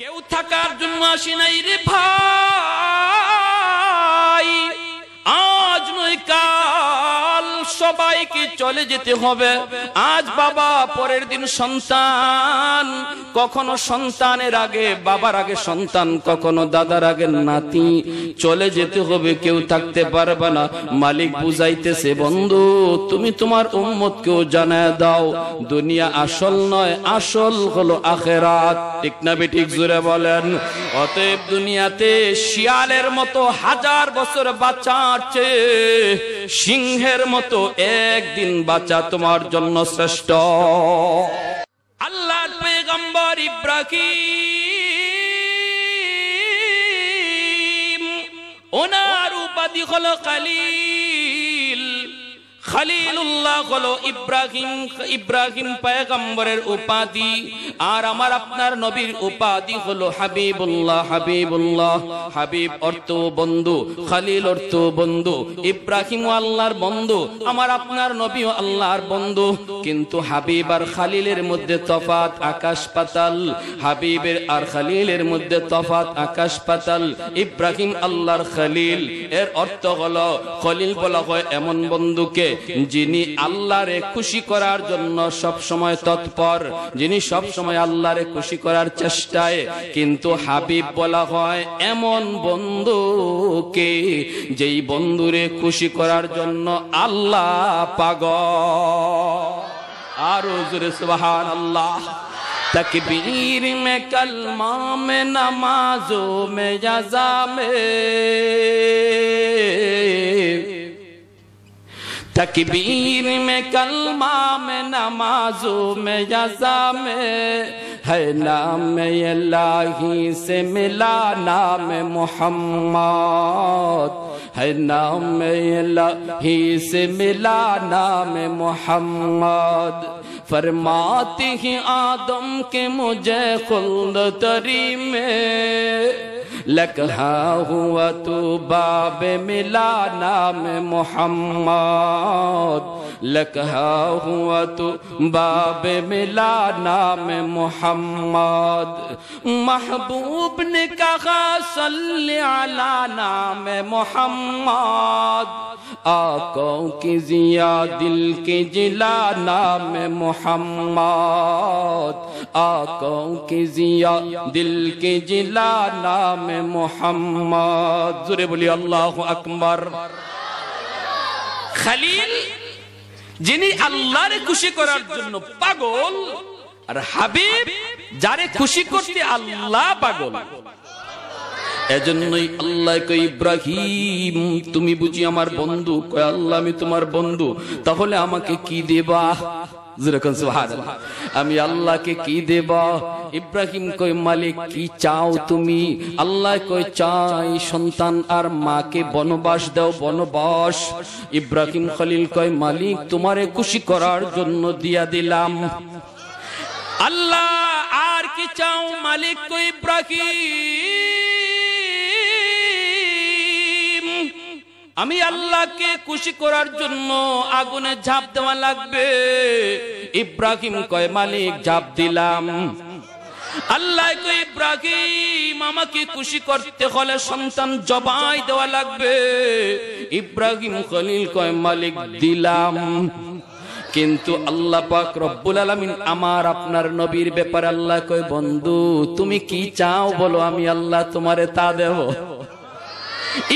কেউ থাকার জন্য আসি নাই রে ভা সবাইকে চলে যেতে হবে আজ বাবা পরের দিন সন্তান কখনো সন্তানের আগে বাবার আগে সন্তান কখনো দাদার আগে নাতি চলে যেতে হবে কেউ থাকতে পারবে না মালিক বুঝাইতেছে বন্ধু তুমি তোমার উম্মত কেউ জানায় দাও দুনিয়া আসল নয় আসল হলো আখেরাত ঠিক না বেঠিক জুড়ে বলেন অতএব দুনিয়াতে শিয়ালের মতো হাজার বছর বাঁচার চেয়ে সিংহের মতো একদিন বাঁচা তোমার জন্য শ্রেষ্ঠ আল্লাহ পেগম্বর ইব্রাকি ওনার উপাধি হলো কালী ইব্রাহিম উপাধি আর আমার আপনার নবী হাবিব বন্ধু খালিল বন্ধু বন্ধু আল্লাহর বন্ধু কিন্তু হাবিব আর খালিলের মধ্যে তফাত আকাশ পাতাল হাবিবের আর খালিলের মধ্যে তফাত আকাশ পাতাল ইব্রাহিম আল্লাহর খালিল এর অর্থ হলো খলিল বলা হয় এমন বন্ধুকে যিনি আল্লাহরে খুশি করার জন্য সব সময় তৎপর যিনি সব সময় আল্লাহরে খুশি করার চেষ্টায় কিন্তু হাবিব বলা হয় এমন বন্ধুকে যেই বন্ধুরে খুশি করার জন্য আল্লাহ পাগ আর জোরে সুবহান আল্লাহ তকবীর মে কলমা মে نمازوں মে جزا میں تکبیر میں کلمہ میں نماز میں یزا میں ہے نام الہی سے ملا نام محمد ہے نام سے ملا نام محمد فرماتی ہی آدم کے مجھے خلد تری میں لکھا ہوا تو باب ملا نام محمد لکھا ہوا تو باب ملا نام محمد محبوب نے کہا صلی علی نام محمد آقوں کی ضیا دل کی جلا نام محمد آقوں کی ضیا دل کی جلا نام محمد ذرے بولی اللہ اکبر খালিল যিনি আল্লাহর খুশি করার জন্য পাগল আর হাবিব যারে খুশি করতে আল্লাহ পাগল এজন্যই আল্লাহ কই ইব্রাহিম তুমি বুঝি আমার বন্ধু কয় আল্লাহ আমি তোমার বন্ধু তাহলে আমাকে কি দেবা আমি আল্লাহকে কি দেব ইব্রাহিম কই মালিক কি চাও তুমি আল্লাহ কই চাই সন্তান আর মাকে বনবাস দাও বনবাস ইব্রাহিম খলিল কয় মালিক তোমারে খুশি করার জন্য দিয়া দিলাম আল্লাহ আর কি চাও মালিক কই ইব্রাহিম আমি আল্লাহকে খুশি করার জন্য আগুনে ঝাঁপ দেওয়া লাগবে ইব্রাহিম কয় মালিক ঝাঁপ দিলাম আল্লাহ ইব্রাহিম আমাকে খুশি করতে হলে সন্তান জবাই দেওয়া লাগবে ইব্রাহিম খলিল কয় মালিক দিলাম কিন্তু আল্লাহ পাক রব্বুল আলামিন আমার আপনার নবীর ব্যাপারে আল্লাহ কয় বন্ধু তুমি কি চাও বলো আমি আল্লাহ তোমারে তা দেব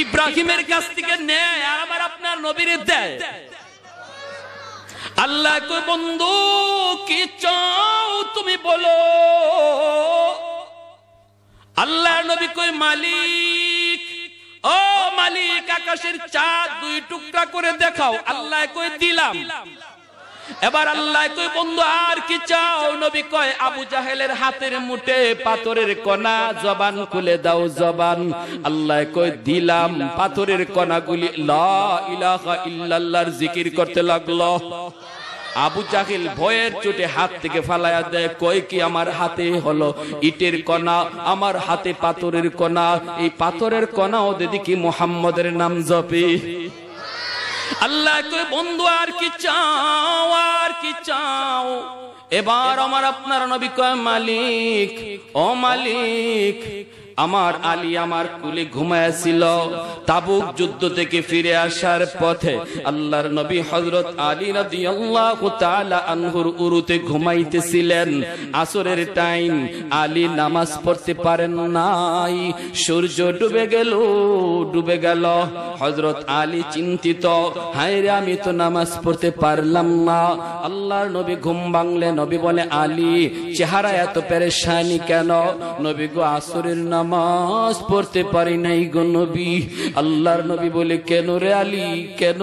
ইব্রাহিমের কাছ থেকে নেয় আর আমার আপনার নবীর দেয় আল্লাহ বন্ধু কি চাও তুমি বলো আল্লাহ নবী কই মালিক ও মালিক আকাশের চাঁদ দুই টুকরা করে দেখাও আল্লাহ কই দিলাম এবার আল্লাহ তুই বন্ধু আর কি চাও নবী কয় আবু জাহেলের হাতের মুঠে পাথরের কণা জবান খুলে দাও জবান আল্লাহ কয় দিলাম পাথরের কণাগুলি লা ইলাহা ইল্লাল্লাহর জিকির করতে লাগলো আবু জাহিল ভয়ের চোটে হাত থেকে ফালাইয়া দেয় কয় কি আমার হাতে হলো ইটের কণা আমার হাতে পাথরের কণা এই পাথরের কণা ওদের দিকে মোহাম্মদের নাম জপে আল্লাহ কই বন্ধু আর কি চাও আর কি চাও এবার আমার আপনার নবী কয় মালিক ও মালিক আমার আলী আমার কুলে ঘুমায়াছিল তাবুক যুদ্ধ থেকে ফিরে আসার পথে আল্লাহর নবী হজরত আলী রাদিয়াল্লাহু আল্লাহ আনহুর উরুতে ঘুমাইতেছিলেন আসরের টাইম আলী নামাজ পড়তে পারেন নাই সূর্য ডুবে গেল ডুবে গেল হজরত আলী চিন্তিত হায়রে আমি তো নামাজ পড়তে পারলাম না আল্লাহর নবী ঘুম ভাঙলে নবী বলে আলী চেহারা এত পেরেশানি কেন নবী গো আসরের নাম নামাজ পড়তে পারি নাই গো নবী আল্লাহর নবী বলে কেন রে আলী কেন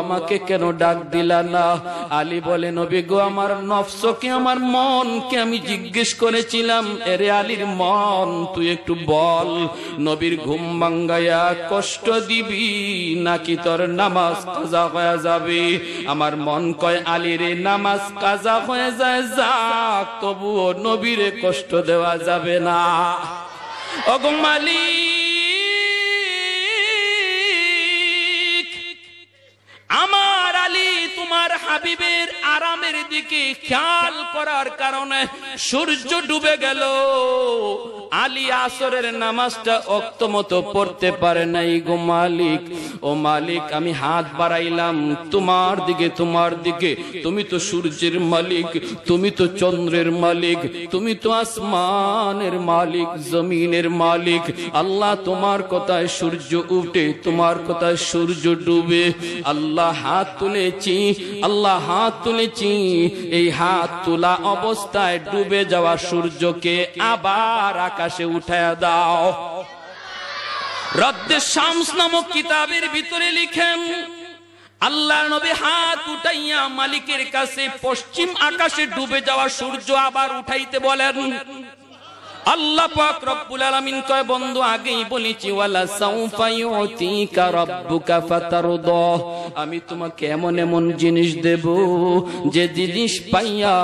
আমাকে কেন ডাক দিলা না আলী বলে নবী গো আমার নফসকে আমার মনকে আমি জিজ্ঞেস করেছিলাম এরে আলীর মন তুই একটু বল নবীর ঘুম ভাঙ্গাইয়া কষ্ট দিবি নাকি তোর নামাজ কাজা হয়ে যাবে আমার মন কয় আলীর নামাজ কাজা হয়ে যায় যাক তবুও নবীরে কষ্ট দেওয়া যাবে না ওগো মালিক আমার আলী তোমার হাবিবের আরামের দিকে খেয়াল করার কারণে সূর্য ডুবে গেল আলী আসরের নামাজটা অক্ত মতো পড়তে পারে নাই গো মালিক ও মালিক আমি হাত বাড়াইলাম তোমার দিকে তোমার দিকে তুমি তো সূর্যের মালিক তুমি তো চন্দ্রের মালিক তুমি তো আসমানের মালিক জমিনের মালিক আল্লাহ তোমার কথায় সূর্য উঠে তোমার কথায় সূর্য ডুবে আল্লাহ হাত তুলেছি আল্লাহ হাত তুলে করেছি এই হাত তোলা অবস্থায় ডুবে যাওয়া সূর্যকে আবার আকাশে উঠায় দাও রদ্দে শামস নামক কিতাবের ভিতরে লিখেন আল্লাহ নবী হাত উঠাইয়া মালিকের কাছে পশ্চিম আকাশে ডুবে যাওয়া সূর্য আবার উঠাইতে বলেন আল্লাহ পাক রব্বুল আলামিন কয় বন্ধু আগেই বলেছি ওয়ালা সাউফা ইউতিকা রব্বুকা ফাতারদা আমি তোমাকে এমন এমন জিনিস দেব যে জিনিস পাইয়া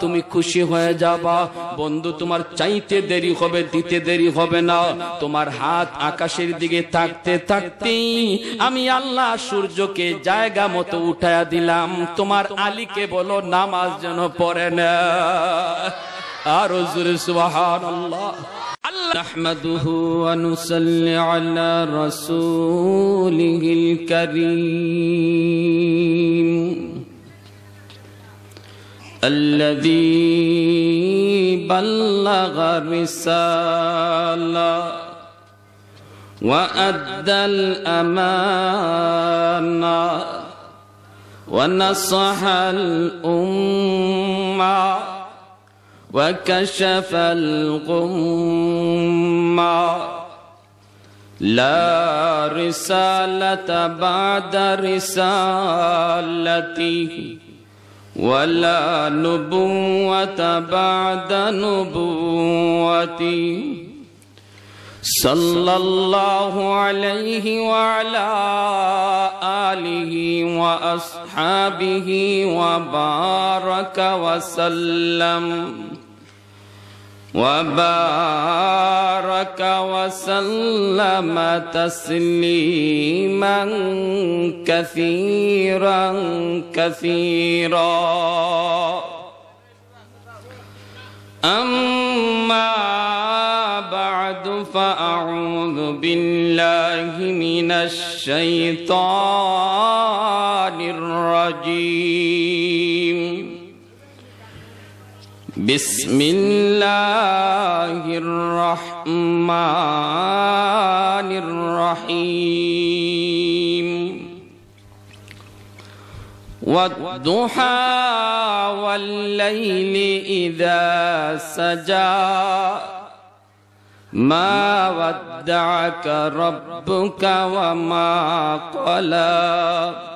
তুমি খুশি হয়ে যাবা বন্ধু তোমার চাইতে দেরি হবে দিতে দেরি হবে না তোমার হাত আকাশের দিকে থাকতে থাকতে আমি আল্লাহ সূর্যকে জায়গা মতো উঠায়া দিলাম তোমার আলীকে বলো নামাজ যেন পড়ে না أرزر سبحان الله نحمده ونصلي على رسوله الكريم الذي بلغ الرسالة وأدى الأمانة ونصح الأمة وكشف الغمّ لا رسالة بعد رسالتي ولا نبوة بعد نبوتي صلى الله عليه وعلى آله وأصحابه وبارك وسلم وبارك وسلم تسليما كثيرا كثيرا أما بعد فأعوذ بالله من الشيطان الرجيم بسم الله الرحمن الرحيم والضحى والليل إذا سجى ما ودعك ربك وما قلى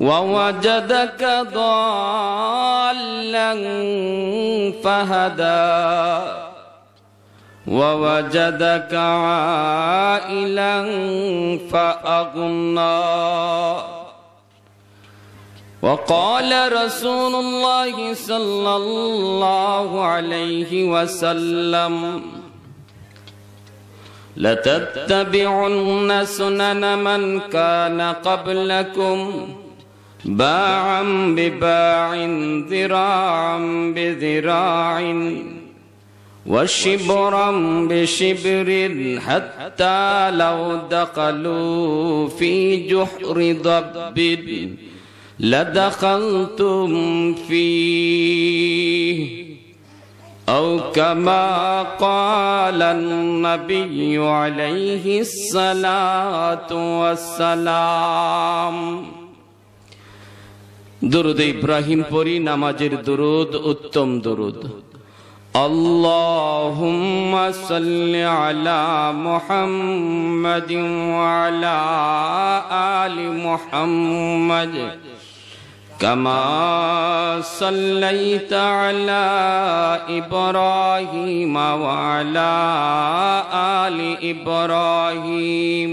ووجدك ضالا فهدى ووجدك عائلا فأغنى وقال رسول الله صلى الله عليه وسلم لتتبعن سنن من كان قبلكم باعا بباع ذراعا بذراع وشبرا بشبر حتى لو دخلوا في جحر ضب لدخلتم فيه أو كما قال النبي عليه الصلاة والسلام দুরুদ ইব্রাহিম পরি নামাজের দুরুদ উত্তম দুরুদ আল্লাহুম্মা সাল্লি আলা মুহাম্মাদিন ওয়া আলা আলি মুহাম্মাদ كما صليت على إبراهيم وعلى آل إبراهيم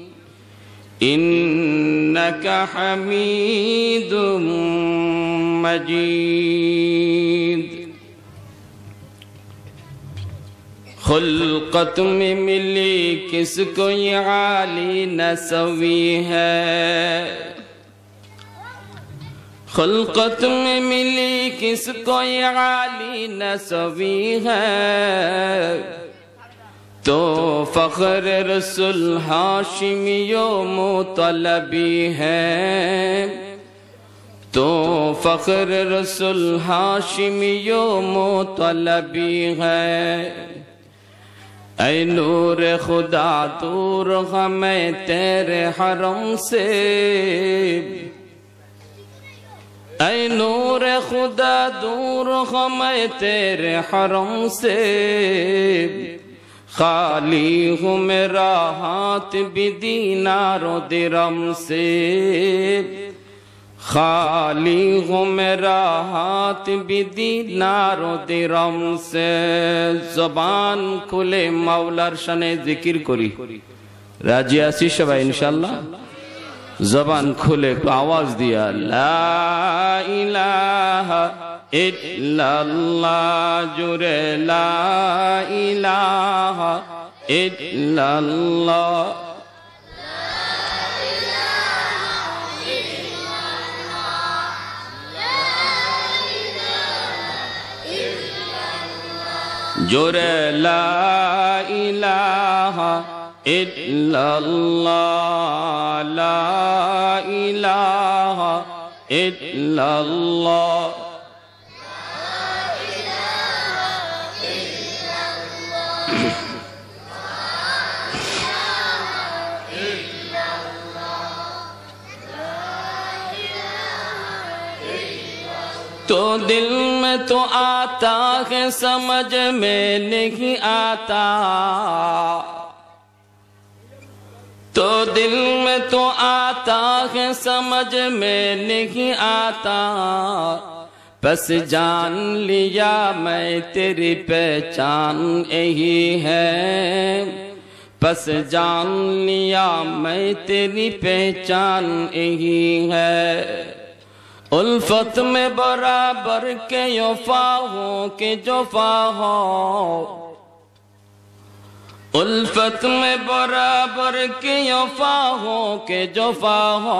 إنك حميد مجيد خلقت تم ملی کس کو یہ عالی نسوی ہے خلق تم ملی تو فخر رسول ہاشمی مطلبی ہے تو فخر رسول ہاشمی مطلبی ہے اے نور خدا دور ہمیں تیرے حرم سے اے نور خدا دور ہمیں تیرے حرم سے খালি হুমেরা হাত বিদিনার দিরম সে খালি হুমেরা হাত বিদিনার দিরম সে জবান খুলে মাওলার সানে জিকির করি রাজি আসি সবাই ইনশাল্লাহ জবান খুলে আওয়াজ দিয়া লা ইলাহা illallah jure la ilaha illallah জোরে লা ইলাহা ইল্লাল্লাহ লা تو دل میں تو آتا ہے سمجھ میں نہیں آتا تو دل میں تو آتا ہے سمجھ میں نہیں آتا پس جان لیا میں تیری پہچان یہی ہے پس جان لیا میں تیری پہچان یہی ہے الفت میں برابر کے یو فاہو کے جو فاہو الفت میں برابر کے فاہو کے جو فاہو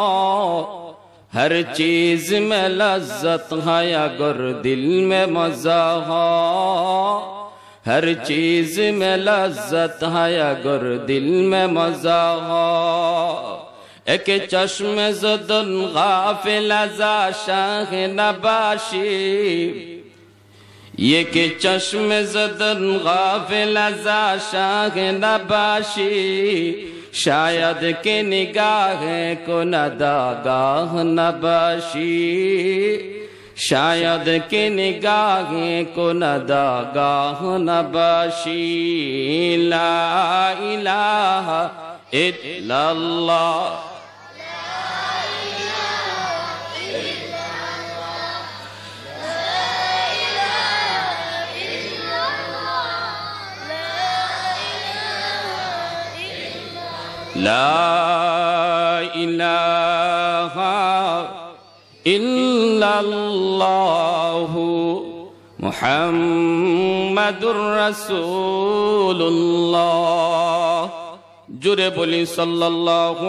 ہر چیز میں لذت ہے اگر دل میں مزہ ہو ہر چیز میں لذت ہے اگر دل میں مزہ ہو چشم زدن غافل ازا شاہ نباشی یہ کہ چشم زدن غافل ازا شاہ نباشی شاید کہ نگاہ کو نداگاہ نباشی شاید کہ نگاہ کو نداگاہ نباشی لا الہ الا اللہ لا إله إلا الله محمد رسول الله জুড়ে বলি সাল্লাল্লাহু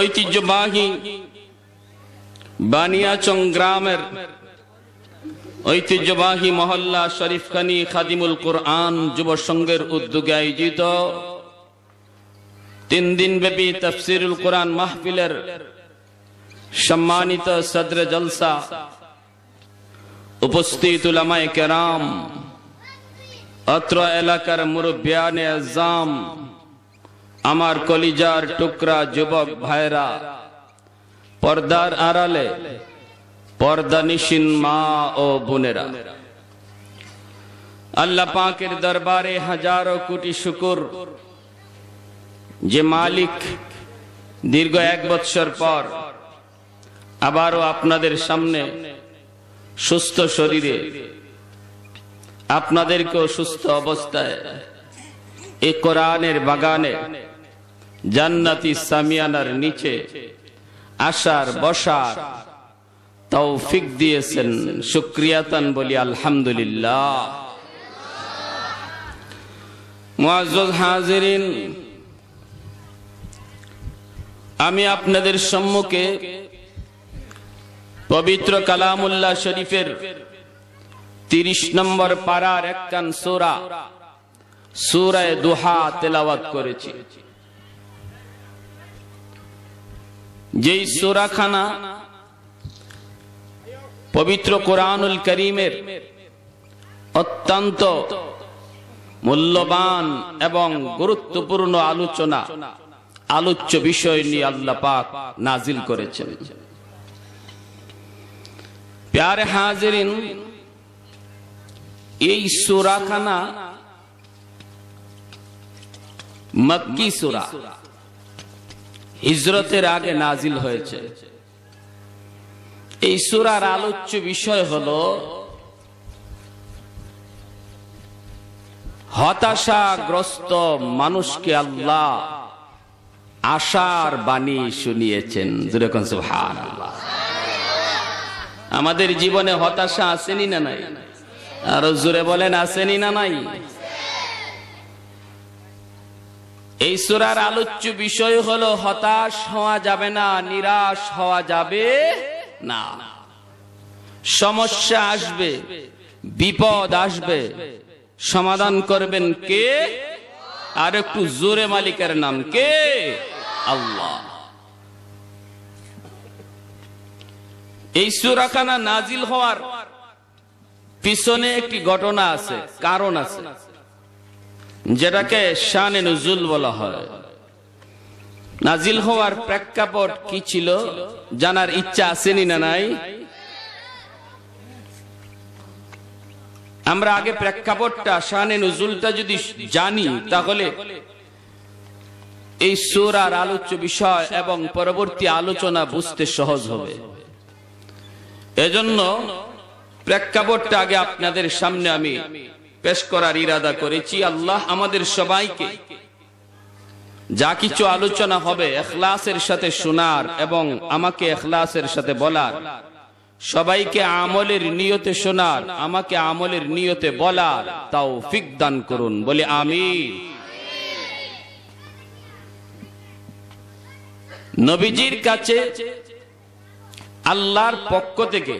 ঐতিহ্যবাহী বানিয়াচং গ্রামের ঐতিহ্যবাহী মহল্লা খানি খাদিমুল কোরআন যুব সংঘের উদ্যোগে আয়োজিত তিন দিন ব্যাপী তফসিরুল কোরআন মাহফিলের সম্মানিত সদর জলসা উপস্থিত উলামায় কেরাম অত্র এলাকার মুরব্বিয়ানে আজাম আমার কলিজার টুকরা যুবক ভাইরা পর্দার আড়ালে পর্দানিসীন মা ও বোনেরা আল্লাহ পাকের দরবারে হাজারো কোটি শুকুর যে মালিক দীর্ঘ এক বৎসর পর আবারও আপনাদের সামনে সুস্থ শরীরে আপনাদেরকেও সুস্থ অবস্থায় এ কোরআনের বাগানে জান্নাতি সামিয়ানার নিচে আসার বসার তৌফিক দিয়েছেন শুক্রিয়াতান বলি আলহামদুলিল্লাহ হাজিরিন আমি আপনাদের সম্মুখে পবিত্র কালামুল্লাহ শরীফের তিরিশ নম্বর পাড়ার একখান সোরা সুরায় দুহা তেলাওয়াত করেছি যেই সোরাখানা পবিত্র কোরআনুল করিমের অত্যন্ত মূল্যবান এবং গুরুত্বপূর্ণ আলোচনা আলোচ্য বিষয় নিয়ে আল্লাহ পাক নাজিল করেছেন প্যারে হাজিরিন এই সুরাখানা মক্কি সুরা হিজরতের আগে নাজিল হয়েছে এই সুরার আলোচ্য বিষয় হল হতাশাগ্রস্ত মানুষকে আল্লাহ আশার বাণী শুনিয়েছেন আমাদের জীবনে হতাশা আসেনি না নাই আরো জুড়ে বলেন আসেনি না নাই এই সুরার আলোচ্য বিষয় হলো হতাশ হওয়া যাবে না নিরাশ হওয়া যাবে না সমস্যা আসবে বিপদ আসবে সমাধান করবেন কে আর একটু জোরে মালিকের নাম কে আল্লাহ এই সুরাখানা নাজিল হওয়ার পিছনে একটি ঘটনা আছে কারণ আছে যেটাকে শানে নজুল বলা হয় নাজিল হওয়ার প্রেক্ষাপট কি ছিল জানার ইচ্ছা আসেনি না নাই আমরা আগে প্রেক্ষাপটটা শাহানে নজুলটা যদি জানি তাহলে এই সোরার আলোচ্য বিষয় এবং পরবর্তী আলোচনা বুঝতে সহজ হবে এজন্য প্রেক্ষাপটটা আগে আপনাদের সামনে আমি পেশ করার ইরাদা করেছি আল্লাহ আমাদের সবাইকে যা কিছু আলোচনা হবে এখলাসের সাথে শোনার এবং আমাকে এখলাসের সাথে বলার সবাইকে আমলের নিয়তে শোনার আমাকে আমলের নিয়তে বলার তাও ফিক দান করুন বলে আমি নবীজির কাছে আল্লাহর পক্ষ থেকে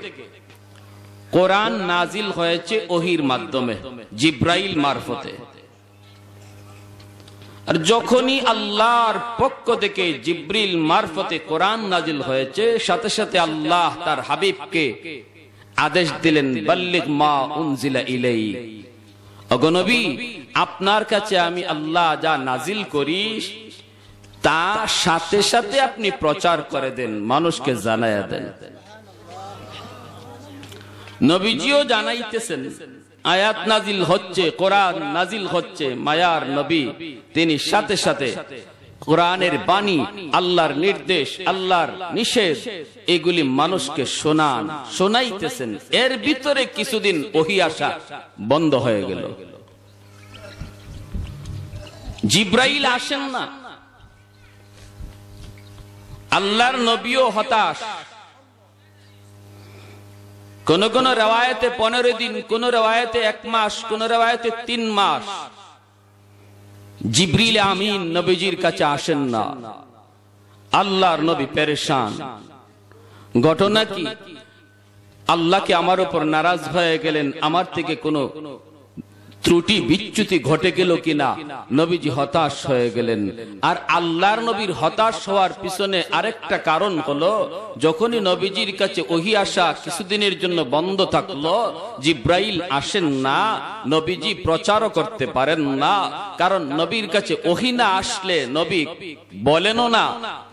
কোরআন নাজিল হয়েছে ওহির মাধ্যমে জিব্রাইল মারফতে আর যখনই আল্লাহর পক্ষ থেকে জিব্রিল মারফতে কোরআন নাজিল হয়েছে সাথে সাথে আল্লাহ তার হাবিবকে আদেশ দিলেন বাল্লিক মা উনজিলা ইলেই অগনবী আপনার কাছে আমি আল্লাহ যা নাজিল করি তা সাথে সাথে আপনি প্রচার করে দেন মানুষকে জানাইয়া দেন নবীজিও জানাইতেছেন আয়াত নাজিল হচ্ছে কোরআন নাজিল হচ্ছে মায়ার নবী তিনি সাথে সাথে কোরআনের বাণী আল্লাহর নির্দেশ আল্লাহর নিষেধ এগুলি মানুষকে শোনান শোনাইতেছেন এর ভিতরে কিছুদিন ওহি আসা বন্ধ হয়ে গেল জিব্রাইল আসেন না আল্লাহর নবীও হতাশ কোন কোন রেওয়ায়তে পনেরো দিন কোন রেওয়ায়তে এক মাস কোন রেওয়ায়তে তিন মাস জিব্রিল আমিন নবীজির কাছে আসেন না আল্লাহর নবী পেরেশান ঘটনা কি আল্লাহকে আমার উপর নারাজ হয়ে গেলেন আমার থেকে কোনো ত্রুটি বিচ্যুতি ঘটে গেল কিনা নবীজি হতাশ হয়ে গেলেন আর আল্লাহর নবীর হতাশ হওয়ার পিছনে আরেকটা কারণ হলো যখনই নবীজির কাছে ওহি আসা কিছুদিনের জন্য বন্ধ থাকলো জিব্রাইল আসেন না নবীজি প্রচারও করতে পারেন না কারণ নবীর কাছে ওহি না আসলে নবী বলেনও না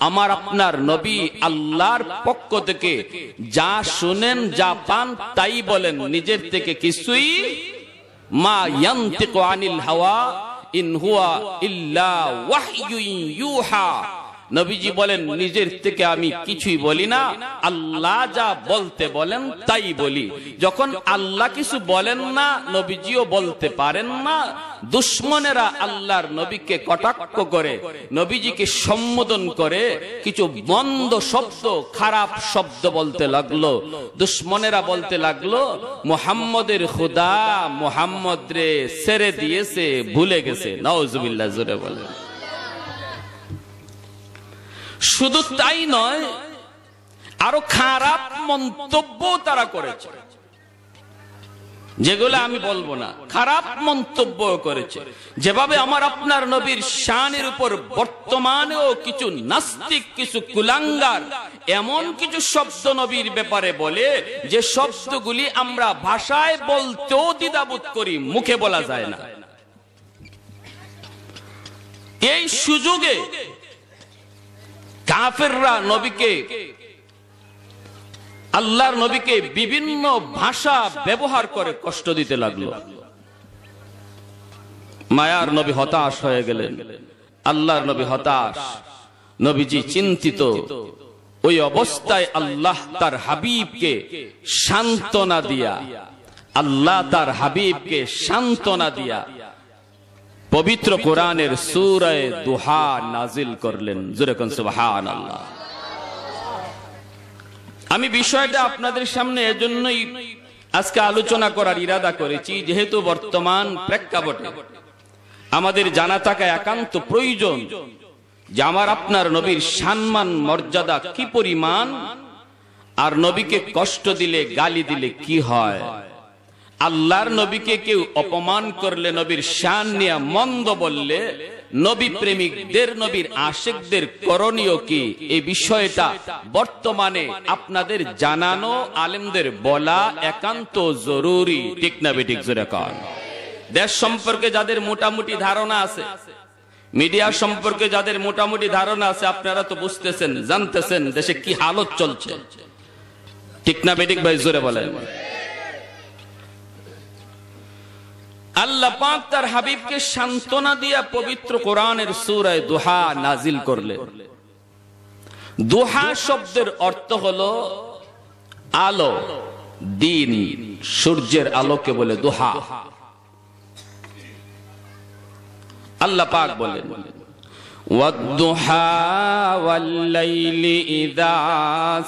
আমার আপনার নবী আল্লাহর পক্ষ থেকে যা শুনেন যা পান তাই বলেন নিজের থেকে কিছুই ما ينطق عن الهوى إن هو إلا وحي يوحى নবীজি বলেন নিজের থেকে আমি কিছুই বলি না আল্লাহ যা বলতে বলেন তাই বলি যখন আল্লাহ কিছু বলেন না নবীজিও বলতে পারেন না দুশ্মনেরা আল্লাহর নবীকে কটাক্ষ করে নবীজিকে সম্বোধন করে কিছু মন্দ শব্দ খারাপ শব্দ বলতে লাগলো দুশ্মনেরা বলতে লাগলো মুহাম্মদের খুদা মুহাম্মদ রে সেরে দিয়েছে ভুলে গেছে নওয়াজ জোরে বলেন শুধু তাই নয় আরো খারাপ মন্তব্য তারা করেছে যেগুলো আমি বলবো না খারাপ মন্তব্য করেছে যেভাবে আমার আপনার নবীর শানের উপর বর্তমানেও কিছু নাস্তিক কিছু কুলাঙ্গার এমন কিছু শব্দ নবীর ব্যাপারে বলে যে শব্দগুলি আমরা ভাষায় বলতেও দ্বিধাবোধ করি মুখে বলা যায় না এই সুযোগে কাফেররা নবীকে আল্লাহর নবীকে বিভিন্ন ভাষা ব্যবহার করে কষ্ট দিতে লাগলো মায়ার নবী হতাশ হয়ে গেলেন আল্লাহর নবী হতাশ নবীজি চিন্তিত ওই অবস্থায় আল্লাহ তার হাবিবকে সান্ত্বনা দিয়া আল্লাহ তার হাবিবকে সান্ত্বনা দিয়া পবিত্র কোরআনের সুরায় দুহা নাজিল করলেন জোরেকন আল্লাহ আমি বিষয়টা আপনাদের সামনে এজন্যই আজকে আলোচনা করার ইরাদা করেছি যেহেতু বর্তমান প্রেক্ষাপটে আমাদের জানা থাকা একান্ত প্রয়োজন যে আমার আপনার নবীর সম্মান মর্যাদা কি পরিমাণ আর নবীকে কষ্ট দিলে গালি দিলে কি হয় আল্লাহর নবীকে কেউ অপমান করলে নবীর শান নিয়া মন্দ বললে নবী প্রেমিকদের নবীর আশেকদের করণীয় কি এই বিষয়টা বর্তমানে আপনাদের জানানো আলেমদের বলা একান্ত জরুরি ঠিক না বেঠিক জোরে কর দেশ সম্পর্কে যাদের মোটামুটি ধারণা আছে মিডিয়া সম্পর্কে যাদের মোটামুটি ধারণা আছে আপনারা তো বুঝতেছেন জানতেছেন দেশে কি হালত চলছে ঠিক না বেঠিক ভাই জোরে বলেন আল্লাহ পাক তার হাবিবকে সান্ত্বনা দিয়া পবিত্র কোরআনের সুরায় দোহা নাজিল করলে দোহা শব্দের অর্থ হলো আলো দিন সূর্যের আলোকে বলে দোহা আল্লাহ পাক বলে والضحى والليل إذا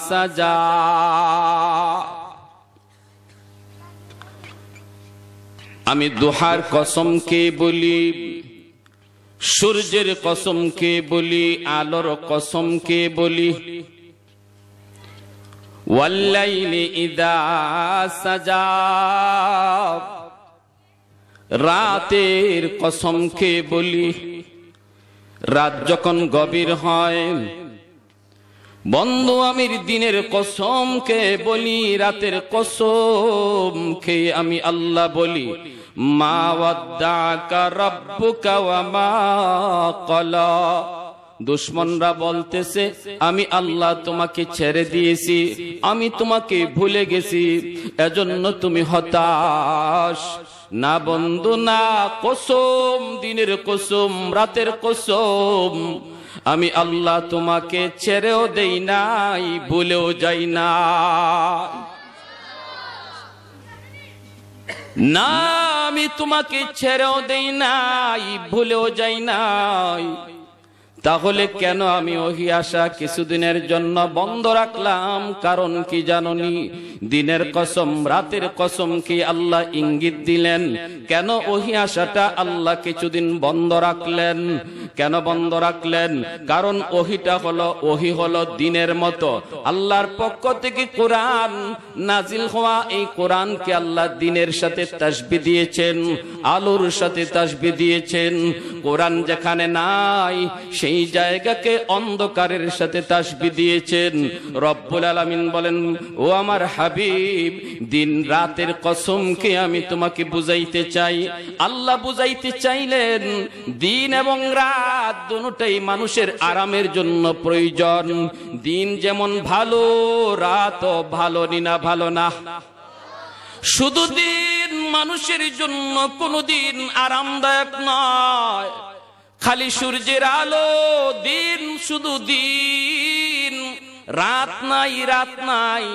সাজা আমি দোহার কে বলি সূর্যের কে বলি আলোর কে বলি রাতের কে বলি রাত যখন গভীর হয় বন্ধু আমির দিনের কসম কে বলি রাতের কসম কে আমি আল্লাহ বলি মা ওয়া মা কলা দুশ্মনরা বলতেছে আমি আল্লাহ তোমাকে ছেড়ে দিয়েছি আমি তোমাকে ভুলে গেছি এজন্য তুমি হতাশ না বন্ধু না কসম দিনের কসম রাতের কসম আমি আল্লাহ তোমাকে ছেড়েও দেই নাই ভুলেও যাই না আমি তোমাকে ছেড়েও দেই নাই ভুলেও যাই নাই তাহলে কেন আমি ওহি আসা কিছুদিনের জন্য বন্ধ রাখলাম কারণ কি জাননি দিনের কসম রাতের কসম কি আল্লাহ ইঙ্গিত দিলেন কেন ওহি আসাটা আল্লাহ কিছুদিন বন্ধ রাখলেন কেন বন্ধ রাখলেন কারণ ওহিটা হলো ওহি হলো দিনের মতো আল্লাহর পক্ষ থেকে কোরআন নাজিল হওয়া এই কোরআনকে আল্লাহ দিনের সাথে তাসবি দিয়েছেন আলোর সাথে তাসবি দিয়েছেন কোরআন যেখানে নাই সেই সেই জায়গাকে অন্ধকারের সাথে তাসবি দিয়েছেন রব্বুল আলামিন বলেন ও আমার হাবিব দিন রাতের কসমকে আমি তোমাকে বুঝাইতে চাই আল্লাহ বুঝাইতে চাইলেন দিন এবং রাত দুটাই মানুষের আরামের জন্য প্রয়োজন দিন যেমন ভালো রাতও ভালো নিনা ভালো না শুধু দিন মানুষের জন্য কোনোদিন আরামদায়ক নয় খালি সূর্যের আলো দিন শুধু দিন রাত নাই রাত নাই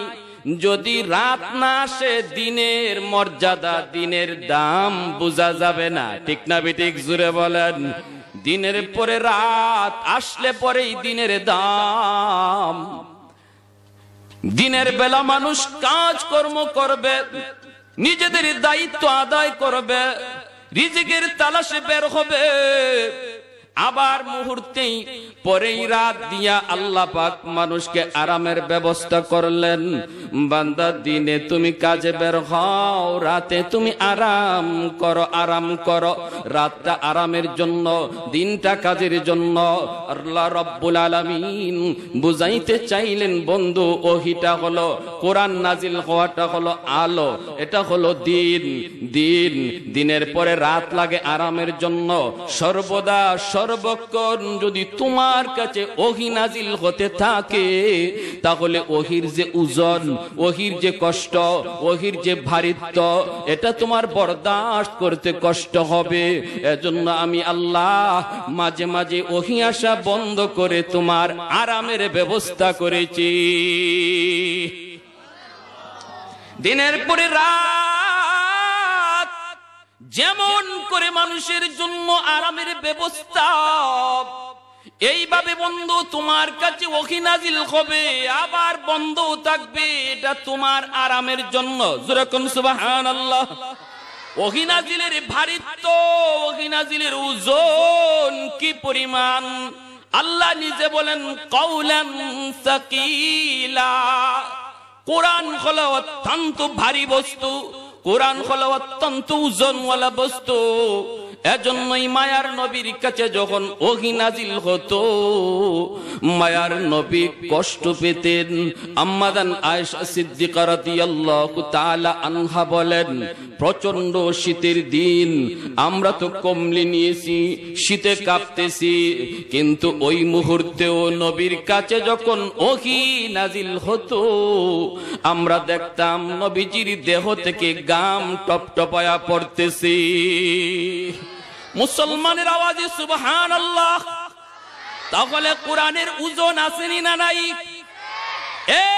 যদি রাত না আসে দিনের মর্যাদা দিনের দাম বোঝা যাবে না ঠিক না বিটিক জুড়ে বলেন দিনের পরে রাত আসলে পরেই দিনের দাম দিনের বেলা মানুষ কাজ কর্ম করবে নিজেদের দায়িত্ব আদায় করবে রিজিকের তালাশে বের হবে আবার মুহূর্তেই পরেই রাত দিয়া আল্লাহ পাক মানুষকে আরামের ব্যবস্থা করলেন বান্দা দিনে তুমি কাজে বের হও রাতে তুমি আরাম করো আরাম করো রাতটা আরামের জন্য দিনটা কাজের জন্য আল্লাহ রব্বুল আলামিন বুঝাইতে চাইলেন বন্ধু ওহিটা হলো কোরআন নাজিল হওয়াটা হলো আলো এটা হলো দিন দিন দিনের পরে রাত লাগে আরামের জন্য সর্বদা সর্বক্ষণ যদি তোমার কাছে ওহি নাজিল হতে থাকে তাহলে ওহির যে উজন ওহির যে কষ্ট ওহির যে ভারিত্ব এটা তোমার বরদাস্ত করতে কষ্ট হবে এজন্য আমি আল্লাহ মাঝে মাঝে ওহি আসা বন্ধ করে তোমার আরামের ব্যবস্থা করেছি দিনের পরে রাত যেমন করে মানুষের জন্য আরামের ব্যবস্থা এইভাবে বন্ধু তোমার কাছে ওখিনাজিল হবে আবার বন্ধ থাকবে এটা তোমার আরামের জন্য যেরকম সুবাহান আল্লাহ ওহিনাজিলের ভারিত্ব ওহিনাজিলের ওজন কি পরিমাণ আল্লাহ নিজে বলেন কৌলান সাকিলা কোরআন হলো অত্যন্ত ভারী বস্তু কোরআন হলো অত্যন্ত ওজনওয়ালা বস্তু এজন্যই মায়ার নবীর কাছে যখন অহিনাজিল হতো মায়ার নবী কষ্ট পেতেন আম্মাদান আয়েশা সিদ্দিকা রাদিয়াল্লাহু তাআলা আনহা বলেন প্রচন্ড শীতের দিন আমরা তো কমলি নিয়েছি শীতে কাঁপতেছি কিন্তু ওই মুহূর্তেও নবীর কাছে যখন ওহি নাজিল হতো আমরা দেখতাম নবীজির দেহ থেকে গাম টপটপায়া পড়তেছি মুসলমানের আওয়াজে সুবহান আল্লাহ তাহলে কোরআনের ওজন আসেনি না নাই এ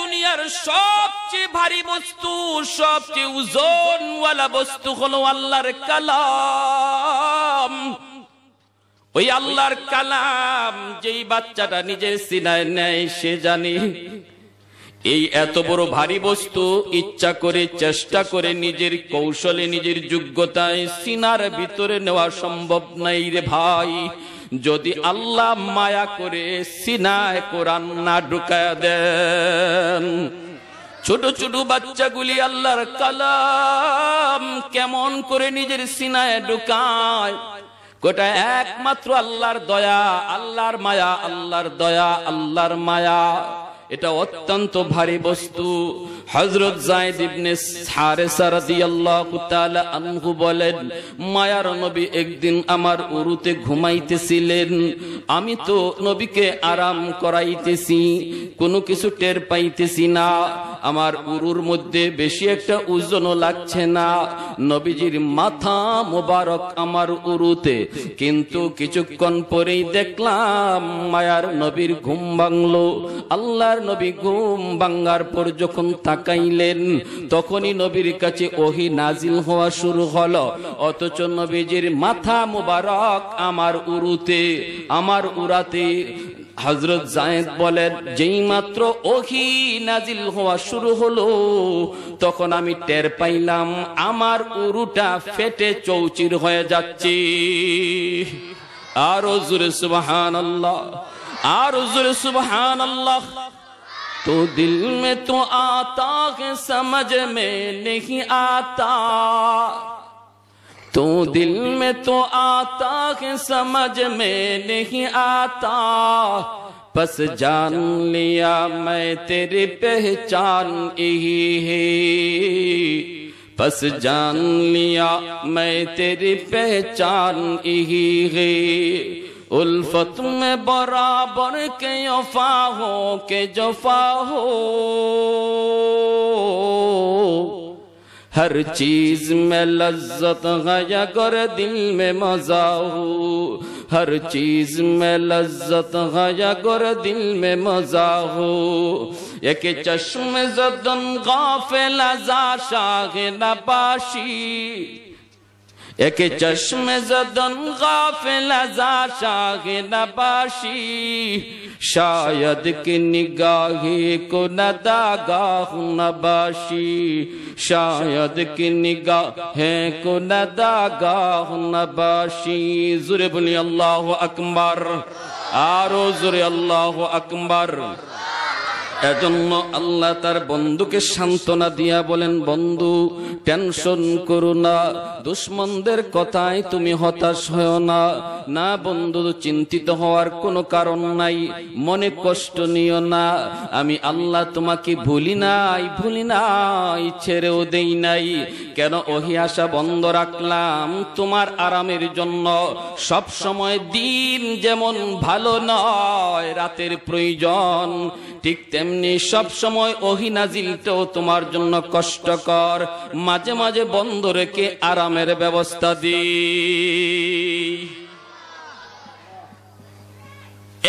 দুনিয়ার সবচেয়ে ভারী বস্তু সবচেয়ে ওজনওয়ালা বস্তু হলো আল্লাহর কালাম ওই আল্লাহর কালাম যেই বাচ্চাটা নিজের সিনায় নেয় সে জানে এই এত বড় ভারী বস্তু ইচ্ছা করে চেষ্টা করে নিজের কৌশলে নিজের যোগ্যতায় সিনার ভিতরে নেওয়া সম্ভব নাই রে ভাই যদি আল্লাহ মায়া করে সিনায় কোরআন না ঢুকায় দেন ছোট ছোট বাচ্চাগুলি আল্লাহর কালাম কেমন করে নিজের সিনায় ঢুকায় গোটা একমাত্র আল্লাহর দয়া আল্লাহর মায়া আল্লাহর দয়া আল্লাহর মায়া এটা অত্যন্ত ভারী বস্তু হজরত জায়দ ইবনে হারেসা রাদিয়াল্লাহু তাআলা আনহু বলেন মায়ার নবী একদিন আমার উরুতে ঘুমাইতেছিলেন আমি তো নবীকে আরাম করাইতেছি কোনো কিছু টের পাইতেছি না আমার উরুর মধ্যে বেশি একটা ওজন লাগছে না নবীজির মাথা মোবারক আমার উরুতে কিন্তু কিছুক্ষণ পরেই দেখলাম মায়ার নবীর ঘুম ভাঙলো আল্লাহর নবী ঘুম ভাঙ্গার পর যখন তাক তাকাইলেন তখনই নবীর কাছে ওহি নাজিল হওয়া শুরু হলো অথচ নবীজির মাথা মুবারক আমার উরুতে আমার উরাতে হজরত জায়দ বলেন যেই মাত্র ওহি নাজিল হওয়া শুরু হলো তখন আমি টের পাইলাম আমার উরুটা ফেটে চৌচির হয়ে যাচ্ছে আরো জুরে সুবাহান আল্লাহ আরো জুরে সুবাহান আল্লাহ تو دل میں تو آتا ہے سمجھ میں نہیں آتا تو دل میں تو آتا ہے سمجھ میں نہیں آتا بس جان لیا میں تیرے پہچان ہی ہے بس جان لیا میں تیری پہچان ہی ہے الفت میں برابر کے ہو کے جفا ہو ہر چیز میں لذت غور دل میں مزہ ہو ہر چیز میں لذت غور دل میں مزہ ہو ایک چشم زدن غافل ازا شاہ نباشی একে চশম জদন গাফিল শাহ নবাসি শায়দ কি নিগাহে কো নদাগাহ নবাসি শায়দ কি নিগাহে কো নদাগাহ নবাসি জুরে বলি আল্লাহ আকবর আরো জুরে আল্লাহ আকবর এজন্য আল্লাহ তার বন্ধুকে সান্ত্বনা দিয়া বলেন বন্ধু টেনশন করো না দুশ্মনদের কথায় তুমি হতাশ হও না না বন্ধু চিন্তিত হওয়ার কোনো কারণ নাই মনে কষ্ট নিও না আমি আল্লাহ তোমাকে ভুলি নাই ভুলি নাই ছেড়েও দেই নাই কেন ওহি আশা বন্ধ রাখলাম তোমার আরামের জন্য সব সময় দিন যেমন ভালো নয় রাতের প্রয়োজন ঠিক তেমনি সব সময় অহিনাজিলটাও তোমার জন্য কষ্টকর মাঝে মাঝে বন্ধ রেখে আরামের ব্যবস্থা দি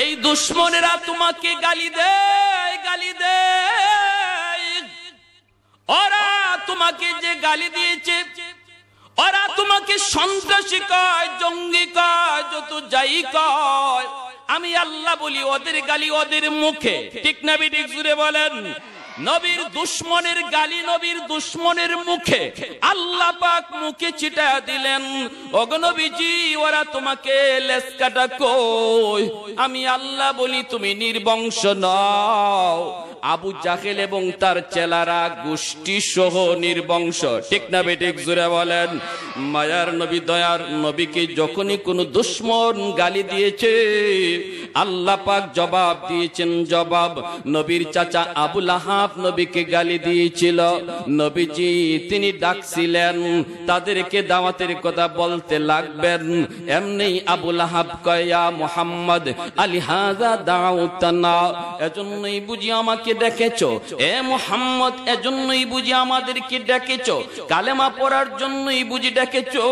এই দুশ্মনেরা তোমাকে গালি দেয় গালি দেয় ওরা তোমাকে যে গালি দিয়েছে ওরা তোমাকে সন্ত্রাসী কয় জঙ্গি কয় যত যাই কয় আমি আল্লাহ বলি ওদের গালি ওদের মুখে ঠিক না বিডিক জুড়ে বলেন নবীর দুশ্মনের গালি নবীর দুশ্মনের মুখে আল্লাহ পাক মুখে চিটা দিলেন অগনবীজি ওরা তোমাকে লেস কাটা কই আমি আল্লাহ বলি তুমি নির্বংশ নাও আবু জাহেল এবং তার চেলারা গোষ্ঠী সহ নির্বংশ ঠিক না বেটিক জুড়ে বলেন মায়ার নবী দয়ার নবীকে যখনই কোনো দুশ্মন গালি দিয়েছে আল্লাহ পাক জবাব দিয়েছেন জবাব নবীর চাচা আবুল আহাব নবীকে গালি দিয়েছিল নবীজি তিনি ডাকছিলেন তাদেরকে দাওয়াতের কথা বলতে লাগবেন এমনি আবুল আহাব কয়া মোহাম্মদ আলিহাজা দাওতানা এজন্যই বুঝি আমাকে কে ডেকেছো এ মোহাম্মদ এজন্যই বুঝি আমাদেরকে ডেকেছো কালেমা পড়ার জন্যই বুঝি ডেকেছো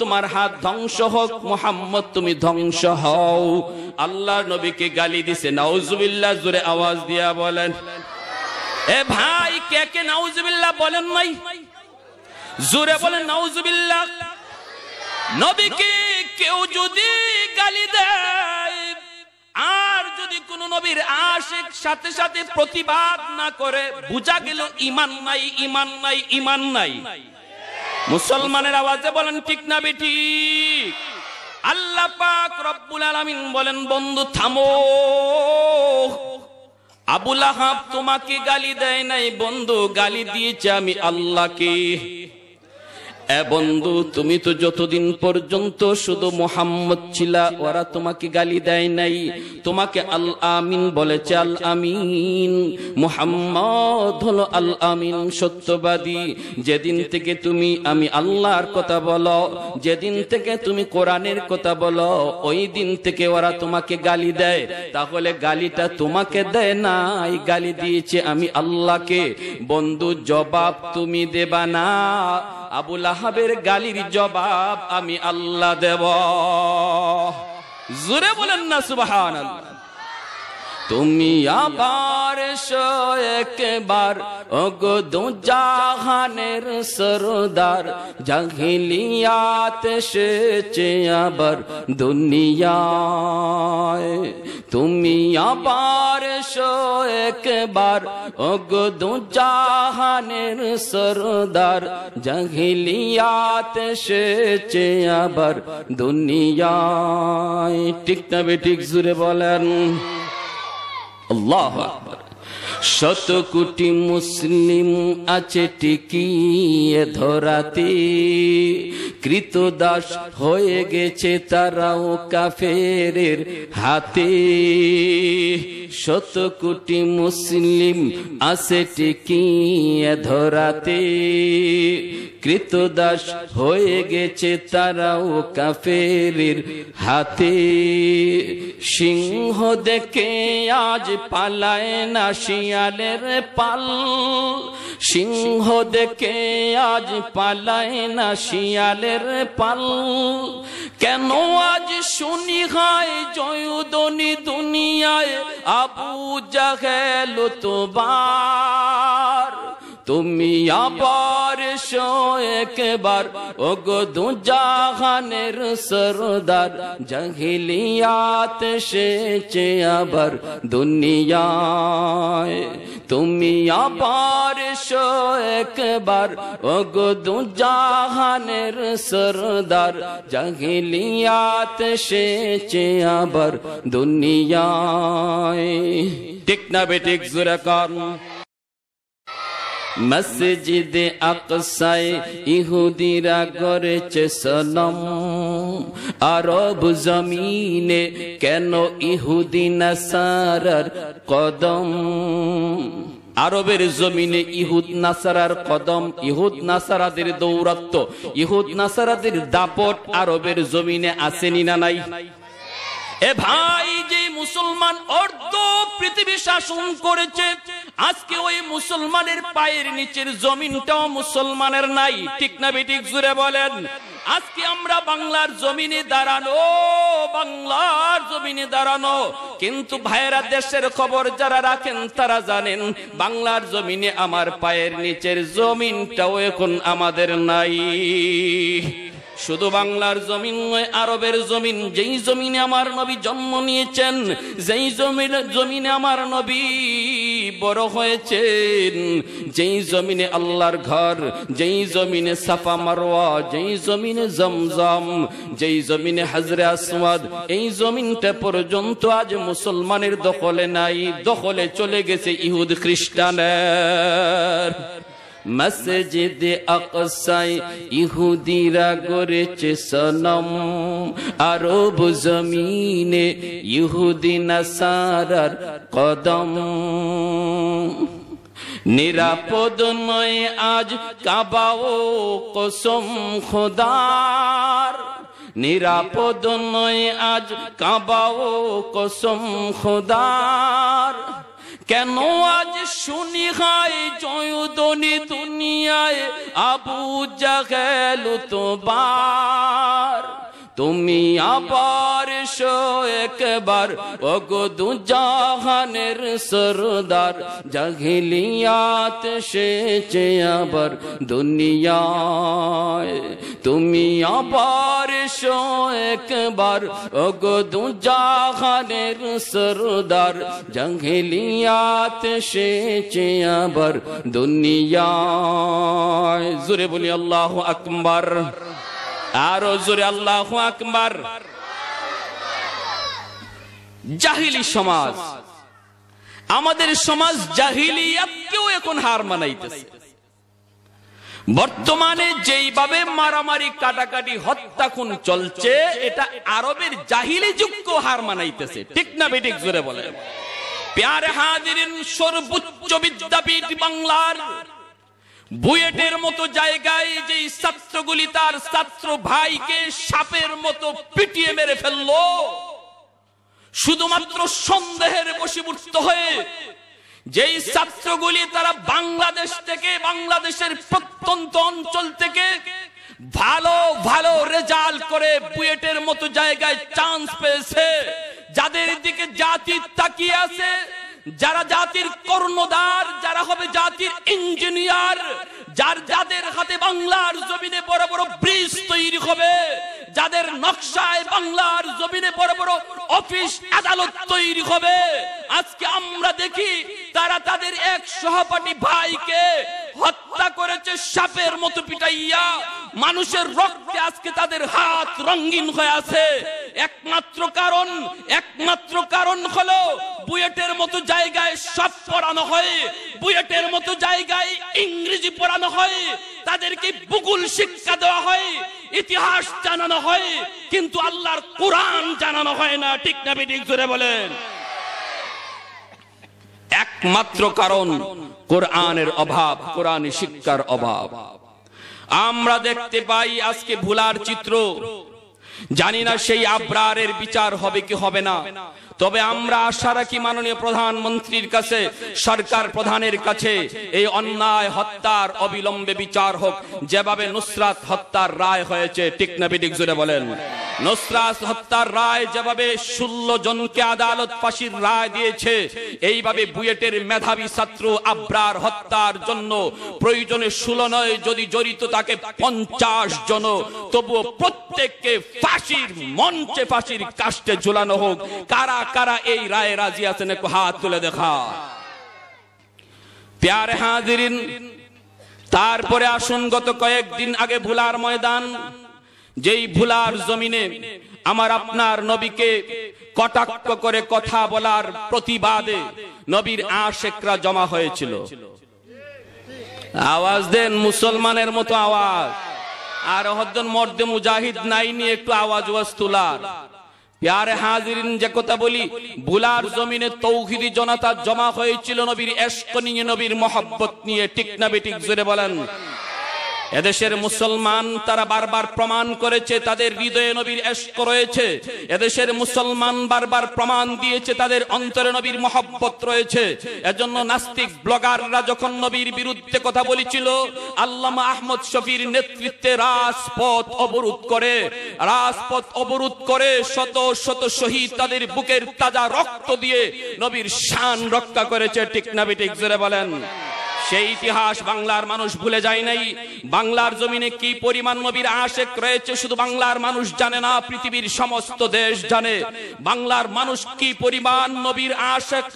তোমার হাত ধ্বংস হোক তুমি ধ্বংস হও আল্লাহর নবীকে গালি দিছে নাউজুবিল্লাহ জুড়ে আওয়াজ দিয়া বলেন এ ভাই কে কে নাউজুবিল্লাহ বলেন নাই জোরে বলেন নাউজুবিল্লাহ নবীকে কেউ যদি গালি দেয় আর যদি কোন নবীর আশেক সাথে সাথে প্রতিবাদ না করে বোঝা গেল ইমান নাই ইমান নাই ইমান নাই মুসলমানের আওয়াজে বলেন ঠিক না বেটি আল্লাহ পাক রব্বুল আলামিন বলেন বন্ধু থামো আবুল আহাব তোমাকে গালি দেয় নাই বন্ধু গালি দিয়েছে আমি আল্লাহকে বন্ধু তুমি তো যতদিন পর্যন্ত শুধু মোহাম্মদ ছিলা ওরা তোমাকে গালি দেয় নাই তোমাকে আল আমিন বলেছে আল আমিন মোহাম্মদ হলো আল আমিন সত্যবাদী যেদিন থেকে তুমি আমি আল্লাহর কথা বলো যেদিন থেকে তুমি কোরআনের কথা বলো ওই দিন থেকে ওরা তোমাকে গালি দেয় তাহলে গালিটা তোমাকে দেয় নাই গালি দিয়েছে আমি আল্লাহকে বন্ধু জবাব তুমি দেবা না আবু লাহাবের গালির জবাব আমি আল্লাহ দেব জুরে বলেন না সুবাহ তুমি আবার একবার ওগো দু জাহানের সরদার জাহিলিয়াত সেচে আবার দুনিয়ায় তুমি আবার একবার ওগো দু জাহানের সরদার জাহিলিয়াত সেচে আবার দুনিয়ায় ঠিক না বে ঠিক জুড়ে বলেন Allah. শত কোটি মুসলিম আছে টিকিয়ে ধরাতে দাস হয়ে গেছে তারাও কাফেরের হাতে শত কোটি মুসলিম আছে টিকিয়ে ধরাতে দাস হয়ে গেছে তারাও কাফের হাতে সিংহ দেখে আজ পালায় না সিংহ শিয়ালের পাল সিংহ দেখে আজ পালাই না শিয়ালের পাল কেন আজ শুনি হয় জয়ুদনি দুনিয়ায় আবু জাহেল তোবার তুমি আবার একবার ও গো দুজাহানের সরদার জহিলিয়াত সেচে আবার দুনিয়ায় তুমি আবার একবার ও গো দুজাহানের সরদার জহিলিয়াত সেচে আবার দুনিয়ায় ঠিক না বেটিক জুরাকার মসজিদে আকসাই ইহুদিরা করেছে সনম আরব জমিনে কেন ইহুদি নাসারার কদম আরবের জমিনে ইহুদ নাসারার কদম ইহুদ নাসারাদের দৌরাত্ম ইহুদ নাসারাদের দাপট আরবের জমিনে আসেনি না নাই এ ভাই যে মুসলমান অর্ধ পৃথিবী শাসন করেছে আজকে ওই মুসলমানের পায়ের নিচের জমিনটাও মুসলমানের নাই ঠিক না বেটিক জুড়ে বলেন আজকে আমরা বাংলার জমিনে দাঁড়ানো বাংলার জমিনে দাঁড়ানো কিন্তু ভাইয়েরা দেশের খবর যারা রাখেন তারা জানেন বাংলার জমিনে আমার পায়ের নিচের জমিনটাও এখন আমাদের নাই শুধু বাংলার জমিন নয় আরবের জমিন যেই জমিনে আমার নবী জন্ম নিয়েছেন যেই জমিন জমিনে আমার নবী বড় হয়েছেন যেই জমিনে আল্লাহর ঘর যেই জমিনে সাফা মারোয়া যেই জমিনে জমজম যেই জমিনে হাজরে আসমাদ এই জমিনটা পর্যন্ত আজ মুসলমানের দখলে নাই দখলে চলে গেছে ইহুদ খ্রিস্টানের মসজিদ আকসাই ইহুদিরা গড়েছে সনম আরব জমিনে ইহুদি নাসারার কদম নিরাপদ নয় আজ কাবাও কসম খোদার নিরাপদ নয় আজ কাবাও কসম খোদার কেন আজ শুনি হাই জয়দনি দুনিয়ায় আবু জাহেল তোবার তুমি আবার একবার ওগো দু জাহানের সরদার জাহিলিয়াত সেচে আবার দুনিয়ায় তুমি আবার একবার ওগো দু জাহানের সরদার জাহিলিয়াত সেচে আবার দুনিয়ায় জুরে বলি আল্লাহ আকবার আরো জোরে আল্লাহ আকবর জাহিলি সমাজ আমাদের সমাজ জাহিলি কেউ এখন হার মানাইতেছে বর্তমানে যেইভাবে মারামারি কাটাকাটি হত্যা খুন চলছে এটা আরবের জাহিলি যুগকে হার মানাইতেছে ঠিক না বেটিক জোরে বলে প্যারে হাজির সর্বোচ্চ বিদ্যাপীঠ বাংলার বুয়েটের মতো জায়গায় যে ছাত্রগুলি তার ছাত্র ভাইকে সাপের মতো পিটিয়ে মেরে ফেলল শুধুমাত্র সন্দেহের বশীভূত হয়ে যেই ছাত্রগুলি তারা বাংলাদেশ থেকে বাংলাদেশের প্রত্যন্ত অঞ্চল থেকে ভালো ভালো রেজাল্ট করে বুয়েটের মতো জায়গায় চান্স পেয়েছে যাদের দিকে জাতি তাকিয়ে আছে যারা জাতির কর্ণধার যারা হবে জাতির ইঞ্জিনিয়ার যার যাদের হাতে বাংলার জমিনে বড় বড় ব্রিজ তৈরি হবে যাদের নকশায় বাংলার জমিনে বড় বড় অফিস আদালত তৈরি হবে আজকে আমরা দেখি তারা তাদের এক সহপাঠী ভাইকে হত্যা করেছে সাপের মতো পিটাইয়া মানুষের রক্তে আজকে তাদের হাত রঙিন হয়ে আছে একমাত্র কারণ একমাত্র কারণ হলো বুয়েটের মতো জায়গায় সব পড়ানো হয় বুয়েটের মতো জায়গায় ইংরেজি পড়ানো হয় তাদেরকে বুকুল শিক্ষা দেওয়া হয় ইতিহাস জানানো হয় কিন্তু আল্লাহর কোরআন জানানো হয় না ঠিক না বিটিক ধরে বলেন একমাত্র কারণ কোরআনের অভাব কোরআন শিক্ষার অভাব আমরা দেখতে পাই আজকে ভুলার চিত্র জানি না সেই আব্রারের বিচার হবে কি হবে না তবে আমরা আশা রাখি মাননীয় প্রধানমন্ত্রীর কাছে সরকার প্রধানের কাছে এই অন্যায় হত্যার অবিলম্বে বিচার হোক যেভাবে নুসরাত হত্যার রায় হয়েছে টিকনাবিডিক জুড়ে বলেন নুসরাত হত্যার রায় যেভাবে ষোলো জনকে আদালত ফাঁসির রায় দিয়েছে এইভাবে বুয়েটের মেধাবী ছাত্র আব্রার হত্যার জন্য প্রয়োজনে ষোলো নয় যদি জড়িত তাকে পঞ্চাশ জন তবুও প্রত্যেককে ফাঁসির মঞ্চে ফাঁসির কাস্টে ঝুলানো হোক কারা কারা এই রায় রাজি আছেন একটু হাত তুলে দেখা প্যারে হাজিরিন তারপরে আসুন গত কয়েকদিন আগে ভুলার ময়দান যেই ভুলার জমিনে আমার আপনার নবীকে কটাক্ষ করে কথা বলার প্রতিবাদে নবীর আশেকরা জমা হয়েছিল আওয়াজ দেন মুসলমানের মতো আওয়াজ আর হদ্দন মর্দে মুজাহিদ নাইনি একটু আওয়াজ ওয়াজ তোলার প্যারে হাজিরিন যে কথা বলি বুলার জমিনে তৌহিদি জনতা জমা হয়েছিল নবীর এশক নিয়ে নবীর মহব্বত নিয়ে ঠিক না বেটিক জোরে বলেন এদেশের মুসলমান তারা বারবার প্রমাণ করেছে তাদের হৃদয়ে নবীর এশক রয়েছে এদেশের মুসলমান বারবার প্রমাণ দিয়েছে তাদের অন্তরে নবীর মহব্বত রয়েছে এজন্য নাস্তিক ব্লগাররা যখন নবীর বিরুদ্ধে কথা বলেছিল আল্লামা আহমদ শফির নেতৃত্বে রাজপথ অবরোধ করে রাজপথ অবরোধ করে শত শত শহীদ তাদের বুকের তাজা রক্ত দিয়ে নবীর শান রক্ষা করেছে ঠিক না বিটিক জোরে বলেন সেই ইতিহাস বাংলার মানুষ ভুলে যায় নাই বাংলার জমিনে কি পরিমাণ নবীর আশেক রয়েছে শুধু বাংলার মানুষ জানে না পৃথিবীর সমস্ত দেশ জানে বাংলার মানুষ কি পরিমাণ নবীর আশেক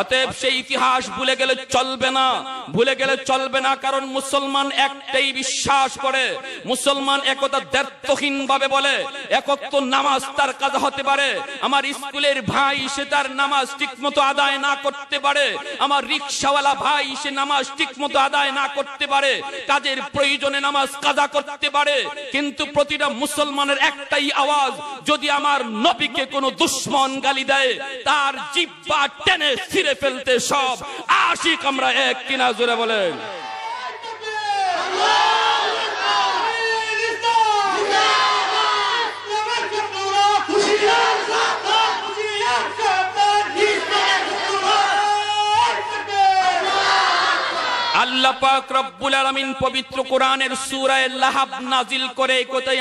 অতএব সেই ইতিহাস ভুলে গেলে চলবে না ভুলে গেলে চলবে না কারণ মুসলমান একটাই বিশ্বাস করে মুসলমান একতা দ্বার্থহীন ভাবে বলে একত্ব নামাজ তার কাজ হতে পারে আমার স্কুলের ভাই সে তার নামাজ ঠিকমতো আদায় না করতে পারে আমার রিক্সাওয়ালা ভাই সে নামাজ মতো আদায় না করতে পারে কাজের প্রয়োজনে নামাজ কাজা করতে পারে কিন্তু প্রতিটা মুসলমানের একটাই আওয়াজ যদি আমার নবীকে কোনো দুশ্মন গালি দেয় তার জিব্বা টেনে ছিঁড়ে ফেলতে সব আশিক আমরা এক কিনা জোরে বলেন Yeah! আল্লাহ পাক রব্বুল আলামিন পবিত্র কোরআনের সূরা লাহাব নাজিল করে কোথায়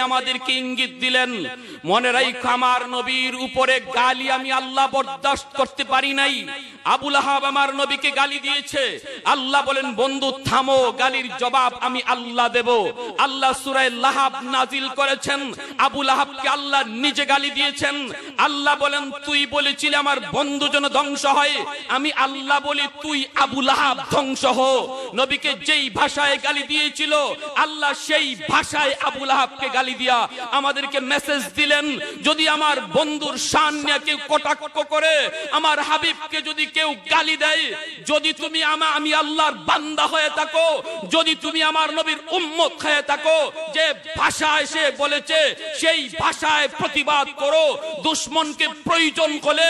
ইঙ্গিত দিলেন মনে রাখ আমার নবীর উপরে গালি আমি আল্লাহ বরদাস্ত করতে পারি নাই আমার নবীকে গালি দিয়েছে আল্লাহ বলেন বন্ধু থামো গালির জবাব আমি আল্লাহ দেব আল্লাহ সূরা লাহাব নাজিল করেছেন আবুল আহাবকে আল্লাহ নিজে গালি দিয়েছেন আল্লাহ বলেন তুই বলেছিলি আমার বন্ধু যেন ধ্বংস হয় আমি আল্লাহ বলি তুই আবুল আহাব ধ্বংস হো নবীকে যেই ভাষায় গালি দিয়েছিল আল্লাহ সেই ভাষায় আবুল আহাবকে গালি দিয়া আমাদেরকে মেসেজ দিলেন যদি আমার বন্ধুর সান্যা কেউ কটাক্ষ করে আমার হাবিবকে যদি কেউ গালি দেয় যদি তুমি আমা আমি আল্লাহর বান্দা হয়ে থাকো যদি তুমি আমার নবীর উম্মত হয়ে থাকো যে ভাষায় সে বলেছে সেই ভাষায় প্রতিবাদ করো দুশ্মনকে প্রয়োজন করে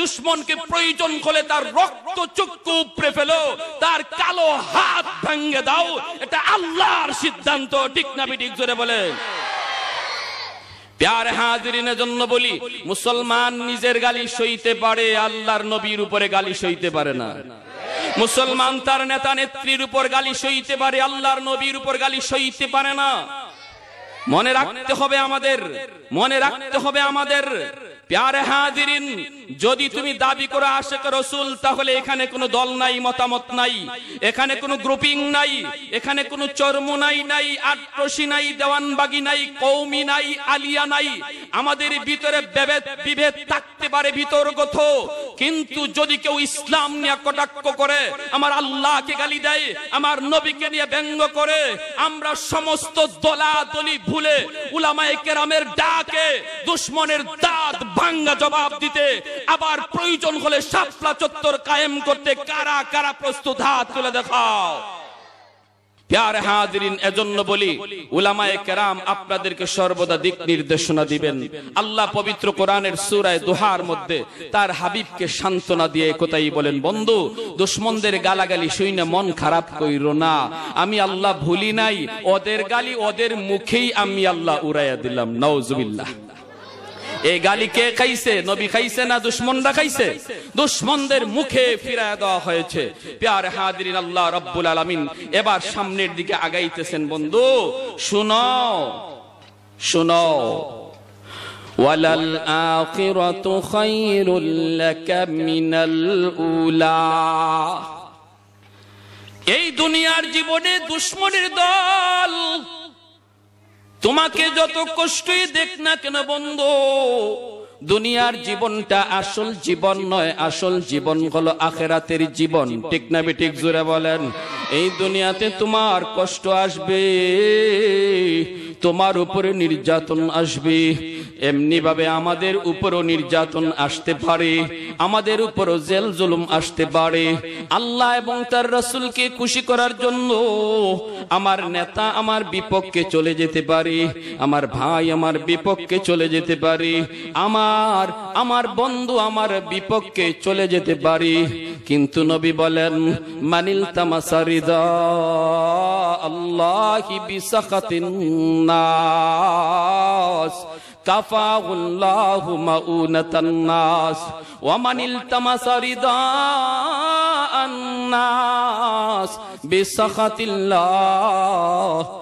দুশ্মনকে প্রয়োজন করে তার রক্ত চুক্ত উপরে ফেলো তার কালো হাত হাত ভেঙে দাও এটা আল্লাহর সিদ্ধান্ত ঠিক না বিটিক জোরে বলে প্যার হাজিরিনের জন্য বলি মুসলমান নিজের গালি সইতে পারে আল্লাহর নবীর উপরে গালি সইতে পারে না মুসলমান তার নেতা নেত্রীর উপর গালি সইতে পারে আল্লাহর নবীর উপর গালি সইতে পারে না মনে রাখতে হবে আমাদের মনে রাখতে হবে আমাদের প্যারে হাজিরিন যদি তুমি দাবি করে আশেক রসুল তাহলে এখানে কোনো দল নাই মতামত নাই এখানে কোনো গ্রুপিং নাই এখানে কোনো চর্মনাই নাই আট্রসি নাই দেওয়ানবাগি নাই কৌমি নাই আলিয়া নাই আমাদের ভিতরে বিভেদ বিভেদ থাকতে পারে বিতর্কত কিন্তু যদি কেউ ইসলাম নিয়ে কটাক্ষ করে আমার আল্লাহকে গালি দেয় আমার নবীকে নিয়ে ব্যঙ্গ করে আমরা সমস্ত দলাদলি ভুলে উলামায় কেরামের ডাকে দুশ্মনের দাঁত ভাঙ্গা জবাব দিতে আবার প্রয়োজন হলে সাপলা চত্বর কায়েম করতে কারা কারা প্রস্তুত হাত তুলে দেখাও তার হাবিবকে সান্ত্বনা দিয়ে কোথায় বলেন বন্ধু দুশ্মনদের গালাগালি শুইনে মন খারাপ কইর না আমি আল্লাহ ভুলি নাই ওদের গালি ওদের মুখেই আমি আল্লাহ উড়াইয়া দিলাম নওজুবিল্লাহ এই গালি কে খাইছে নবী খাইছে না দুশ্মনরা খাইছে দুশ্মনদের মুখে ফিরায় দেওয়া হয়েছে প্যার হাদিন আল্লাহ রব্বুল আলমিন এবার সামনের দিকে আগাইতেছেন বন্ধু শুনো শুনো وللآخرة خير لك من الأولى এই দুনিয়ার জীবনে দুশ্মনের দল তোমাকে যত কষ্টই দেখ না কেন বন্ধু দুনিয়ার জীবনটা আসল জীবন নয় আসল জীবন হলো আখেরাতের জীবন ঠিক না জোরে বলেন এই দুনিয়াতে তোমার কষ্ট আসবে তোমার উপরে নির্যাতন আসবে এমনি ভাবে আমাদের উপরও নির্যাতন আসতে পারে আমাদের উপরও জেল জুলুম আসতে পারে আল্লাহ এবং তার রসুলকে খুশি করার জন্য আমার নেতা আমার বিপক্ষে চলে যেতে পারে আমার ভাই আমার বিপক্ষে চলে যেতে পারে আমার আমার বন্ধু আমার বিপক্ষে চলে যেতে পারে কিন্তু নবী বলেন মানিল তামাসারিদা আল্লাহি বিসাখাতিন الناس كفاه الله مؤونة الناس ومن التمس رضاء الناس بسخط الله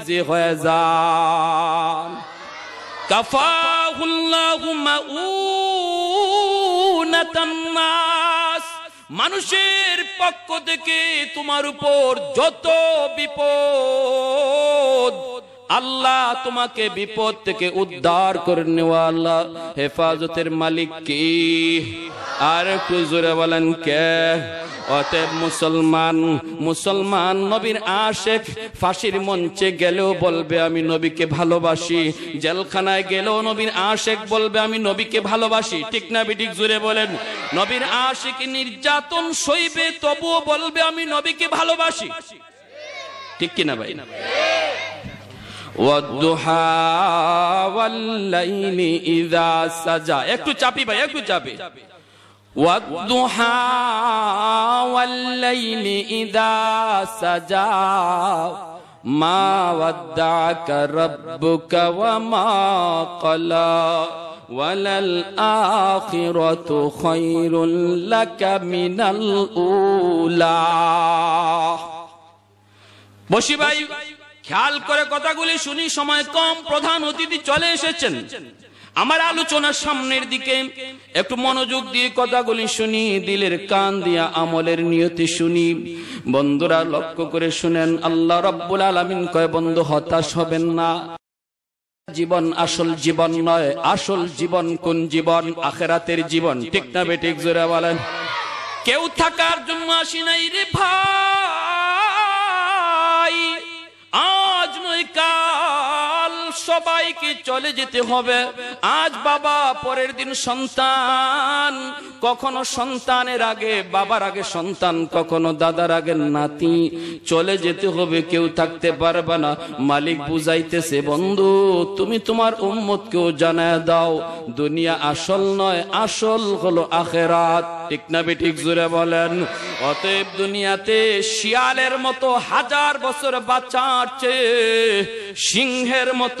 বিজে হয়ে মানুষের পক্ষ থেকে তোমার উপর যত বিপদ আল্লাহ তোমাকে বিপদ থেকে উদ্ধার করে নেওয়া আল্লাহ হেফাজতের মালিক কি আর কুজুরে জোরে বলেন কে অতএব মুসলমান মুসলমান নবীর আশেখ ফাঁসির মঞ্চে গেলেও বলবে আমি নবীকে ভালোবাসি জেলখানায় গেলেও নবীর আশেখ বলবে আমি নবীকে ভালোবাসি ঠিক না বিটিক জুড়ে বলেন নবীর আশেখ নির্যাতন সইবে তবুও বলবে আমি নবীকে ভালোবাসি ঠিক কিনা ভাই والضحى والليل إذا سجى একটু চাপি ভাই একটু চাপি والضحى والليل إذا سجى ما ودعك ربك وما قلى وللآخرة خير لك من الأولى বসি ভাই খেয়াল করে কথাগুলি শুনি সময় কম প্রধান অতিথি চলে এসেছেন আমার আলোচনার সামনের দিকে একটু মনোযোগ দিয়ে কথাগুলি শুনি দিলের কান দিয়া আমলের নিয়তি শুনি বন্ধুরা লক্ষ্য করে শুনেন আল্লাহ রব্বুল আলমিন কয় বন্ধু হতাশ হবেন না জীবন আসল জীবন নয় আসল জীবন কোন জীবন আখেরাতের জীবন ঠিক না বেটিক জোরে বলেন কেউ থাকার জন্য আসি নাই রে ভাই आज नई का সবাইকে চলে যেতে হবে আজ বাবা পরের দিন সন্তান কখনো সন্তানের আগে বাবার আগে সন্তান কখনো দাদার আগে নাতি চলে যেতে হবে কেউ থাকতে পারবে না মালিক বুঝাইতেছে বন্ধু তুমি তোমার উম্মত কেউ জানায় দাও দুনিয়া আসল নয় আসল হলো আখেরাত ঠিক না বে ঠিক জুড়ে বলেন অতএব দুনিয়াতে শিয়ালের মতো হাজার বছর বাঁচার চেয়ে সিংহের মতো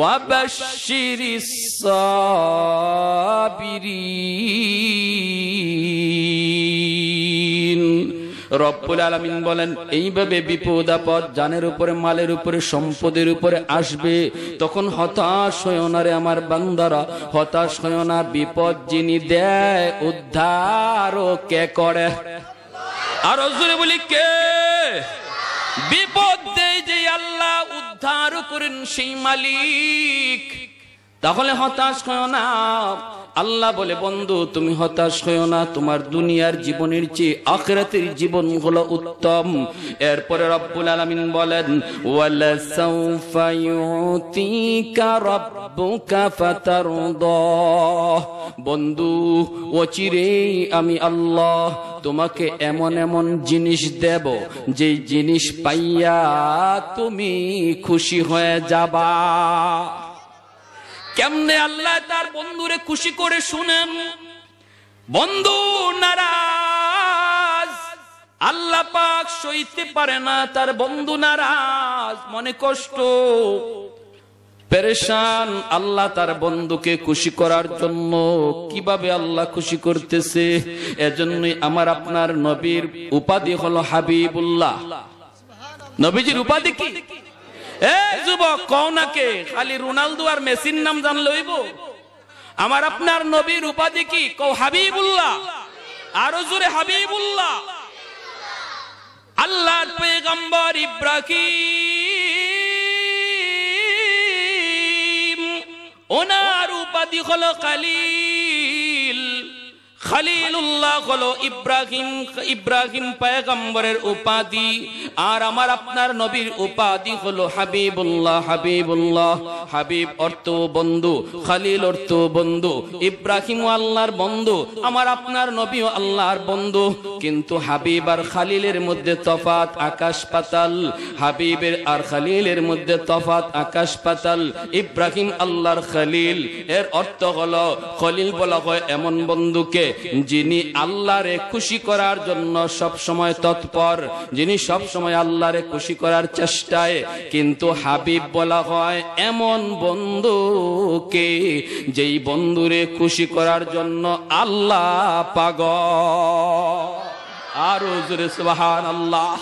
وبشر الصابرين রব্বুল আলমিন বলেন এইভাবে বিপদ আপদ জানের উপরে মালের উপরে সম্পদের উপরে আসবে তখন হতাশ হয়ে আমার বান্দারা হতাশ হয়েও না বিপদ যিনি দেয় ও কে করে আর জোরে বলি কে বিপদ দেয় যে আল্লাহ উদ্ধার করেন সেই মালিক তাহলে হতাশ না আল্লাহ বলে বন্ধু তুমি হতাশ হয়েও না তোমার দুনিয়ার জীবনের চেয়ে আখরাতের জীবন হলো উত্তম এরপরে রব্বুল আলমিন বলেন ওয়ালা সাউফা ইউতিকা বন্ধু অচিরেই আমি আল্লাহ তোমাকে এমন এমন জিনিস দেব যে জিনিস পাইয়া তুমি খুশি হয়ে যাবা কেমনে আল্লাহ তার বন্ধুরে খুশি করে শুনেন বন্ধু নারাজ আল্লাহ পাক সইতে পারে না তার বন্ধু নারাজ মনে কষ্ট পেরেশান আল্লাহ তার বন্ধুকে খুশি করার জন্য কিভাবে আল্লাহ খুশি করতেছে এজন্যই আমার আপনার নবীর উপাধি হলো হাবিবুল্লাহ নবীজির উপাধি কি এই যুবক কও নাকে খালি রোনালদো আর মেসির নাম জানলে হইব আমার আপনার নবীর উপাধি কি কও হাবিবুল্লাহ আরো জোরে হাবিবুল্লাহ আল্লাহর পেগম্বর ইব্রাহিম ওনার উপাধি হলো কালিম ইব্রাহিম ইব্রাহিম উপাধি উপাধি খালিল বন্ধু ইব্রাহিম আল্লাহর বন্ধু আমার আপনার নবী আল্লাহর বন্ধু কিন্তু হাবিব আর খালিলের মধ্যে তফাত আকাশ পাতাল হাবিবের আর খালিলের মধ্যে তফাত আকাশ পাতাল ইব্রাহিম আল্লাহর খালিল এর অর্থ হলো খলিল বলা হয় এমন বন্ধুকে যিনি আল্লাহরে খুশি করার জন্য সব সময় তৎপর যিনি সব সময় আল্লাহরে খুশি করার চেষ্টায় কিন্তু হাবিব বলা হয় এমন বন্ধুকে যেই বন্ধুরে খুশি করার জন্য আল্লাহ পাগ আর আল্লাহ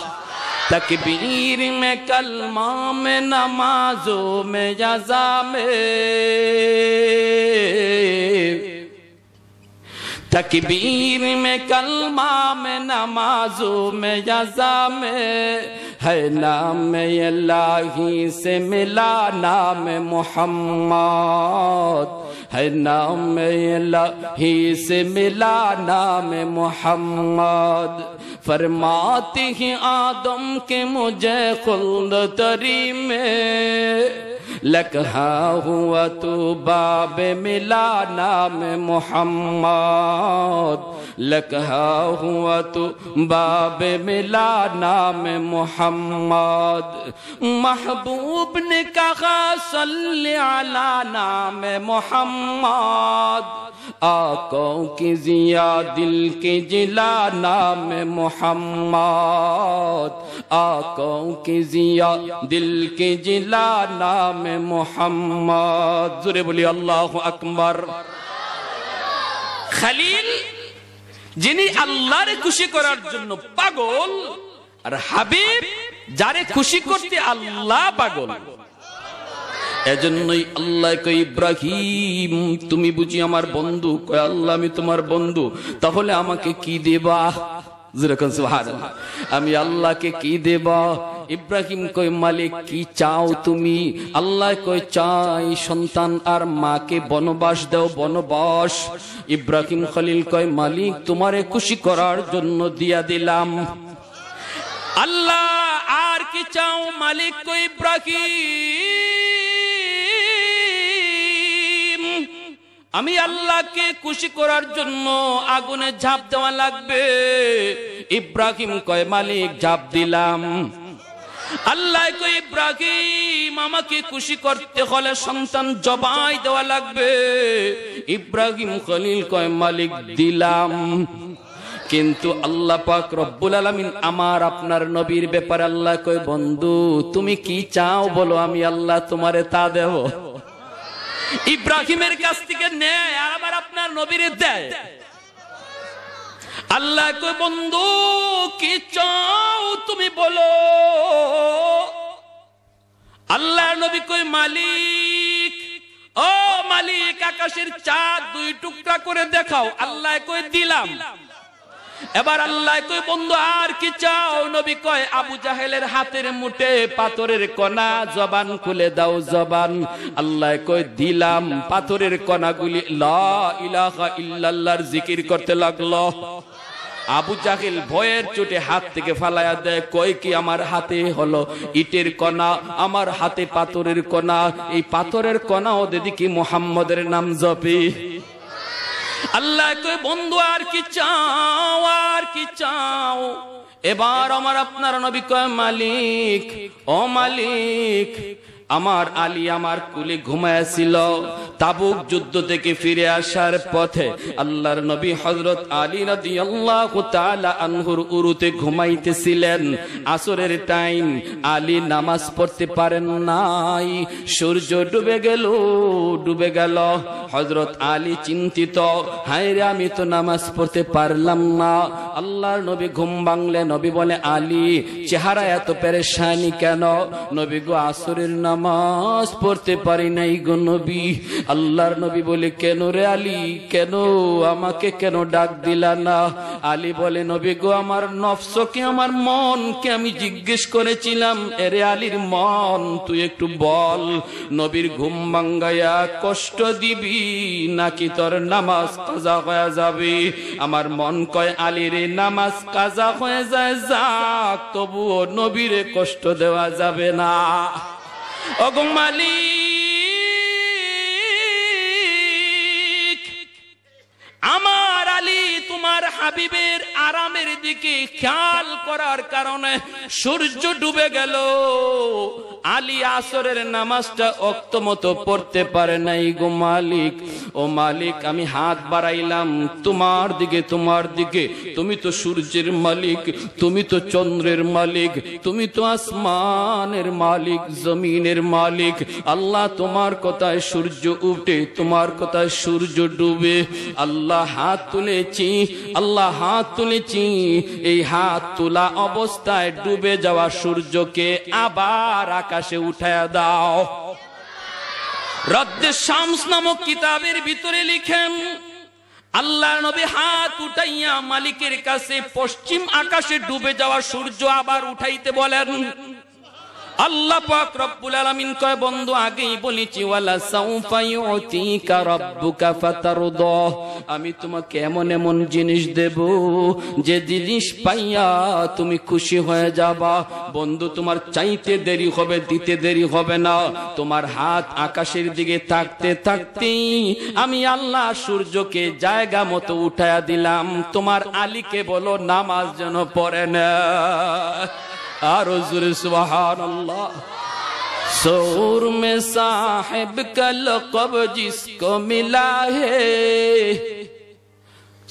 তকবীর মে কলমা মে نمازوں মে জামে تکبیر میں کلمہ میں نمازوں میں یزا میں ہے نام میں سے ملا نام محمد ہے نام الہی سے ملا نام محمد فرماتی آدم کے مجھے خلد تری میں لکھا ہوا تو باب ملا نام محمد لکھا ہوا تو باب ملا نام محمد محبوب نے کہا صلی نام محمد آقوں کی کو دل کی جلا نام محمد মোহাম্মদ آقاؤں کی ضیا دل کی جلا نام محمد زرے بولی اللہ اکبر খালিল যিনি আল্লাহরে খুশি করার জন্য পাগল আর হাবিব যারে খুশি করতে আল্লাহ পাগল এজন্যই আল্লাহ কই ইব্রাহিম তুমি বুঝি আমার বন্ধু কয় আল্লাহ আমি তোমার বন্ধু তাহলে আমাকে কি দেবা আমি আল্লাহকে কি দেব ইব্রাহিম কই মালিক কি চাও তুমি আল্লাহ কই চাই সন্তান আর মাকে বনবাস দেও বনবাস ইব্রাহিম খলিল কয় মালিক তোমারে খুশি করার জন্য দিয়া দিলাম আল্লাহ আর কি চাও মালিক কই ইব্রাহিম আমি আল্লাহকে খুশি করার জন্য আগুনে ঝাঁপ দেওয়া লাগবে ইব্রাহিম কয় মালিক ঝাঁপ দিলাম আল্লাহ কই ইব্রাহিম আমাকে খুশি করতে হলে সন্তান জবাই দেওয়া লাগবে ইব্রাহিম খলিল কয় মালিক দিলাম কিন্তু আল্লাহ পাক রব্বুল আলামিন আমার আপনার নবীর ব্যাপারে আল্লাহ কয় বন্ধু তুমি কি চাও বলো আমি আল্লাহ তোমারে তা দেব ইব্রাহিমের কাছ থেকে নেয় আর আবার আপনার নবীর দেয় আল্লাহ কই বন্ধু কি চাও তুমি বলো আল্লাহ নবী কই মালিক ও মালিক আকাশের চাঁদ দুই টুকরা করে দেখাও আল্লাহ কই দিলাম এবার আল্লাহ কই বন্ধু আর কি চাও নবী কয় আবু জাহেলের হাতের মুঠে পাথরের কণা জবান খুলে দাও জবান আল্লাহ কই দিলাম পাথরের কণাগুলি লা ইলাহা ইল্লাল্লাহর জিকির করতে লাগলো আবু জাহিল ভয়ের চোটে হাত থেকে ফালাইয়া দেয় কয় কি আমার হাতে হলো ইটের কণা আমার হাতে পাথরের কণা এই পাথরের কণা ওদের দিকে মোহাম্মদের নাম জপি আল্লাহ কই বন্ধু আর কি চাও আর কি চাও এবার আমার আপনার নবী কয় মালিক ও মালিক আমার আলী আমার কুলে ঘুমায়াছিল তাবুক যুদ্ধ থেকে ফিরে আসার পথে আল্লাহর নবী হজরত আলী নদী আল্লাহ আনহুর উরুতে ঘুমাইতেছিলেন আসরের টাইম আলী নামাজ পড়তে পারেন নাই সূর্য ডুবে গেল ডুবে গেল হজরত আলী চিন্তিত হায়রে আমি তো নামাজ পড়তে পারলাম না আল্লাহর নবী ঘুম ভাঙলে নবী বলে আলী চেহারা এত পেরেশানি কেন নবী গো আসরের নাম নামাজ পড়তে পারি নাই গো নবী আল্লাহর নবী বলে কেন রে আলী কেন আমাকে কেন ডাক দিলা না আলী বলে নবী গো আমার নফসকে আমার মনকে আমি জিজ্ঞেস করেছিলাম এরে আলীর মন তুই একটু বল নবীর ঘুম ভাঙ্গাইয়া কষ্ট দিবি নাকি তোর নামাজ কাজা হয়ে যাবে আমার মন কয় আলীর নামাজ কাজা হয়ে যায় যাক তবুও নবীরে কষ্ট দেওয়া যাবে না মালিক আমার আলী তোমার হাবিবের আরামের দিকে খেয়াল করার কারণে সূর্য ডুবে গেল আলী আসরের নামাজটা অক্ত মতো পড়তে পারে নাই গো মালিক ও মালিক আমি হাত বাড়াইলাম তোমার দিকে তোমার দিকে তুমি তো সূর্যের মালিক তুমি তো চন্দ্রের মালিক তুমি তো আসমানের মালিক জমিনের মালিক আল্লাহ তোমার কথায় সূর্য উঠে তোমার কথায় সূর্য ডুবে আল্লাহ হাত তুলেছি আল্লাহ হাত তুলেছি এই হাত তোলা অবস্থায় ডুবে যাওয়া সূর্যকে আবার আকাশে উঠায় দাও রদ্দে শামস নামক কিতাবের ভিতরে লিখেন আল্লাহ নবী হাত উঠাইয়া মালিকের কাছে পশ্চিম আকাশে ডুবে যাওয়া সূর্য আবার উঠাইতে বলেন আল্লাহ পাক রব্বুল আলামিন কয় বন্ধু আগেই বলেছি ওয়ালা সাউফা ইউতিকা রব্বুকা ফাতারদা আমি তোমাকে এমন এমন জিনিস দেব যে জিনিস পাইয়া তুমি খুশি হয়ে যাবা বন্ধু তোমার চাইতে দেরি হবে দিতে দেরি হবে না তোমার হাত আকাশের দিকে থাকতে থাকতেই আমি আল্লাহ সূর্যকে জায়গা মতো উঠায়া দিলাম তোমার আলীকে বলো নামাজ যেন পড়ে না سبحان اللہ سور میں صاحب کا لقب جس کو ملا ہے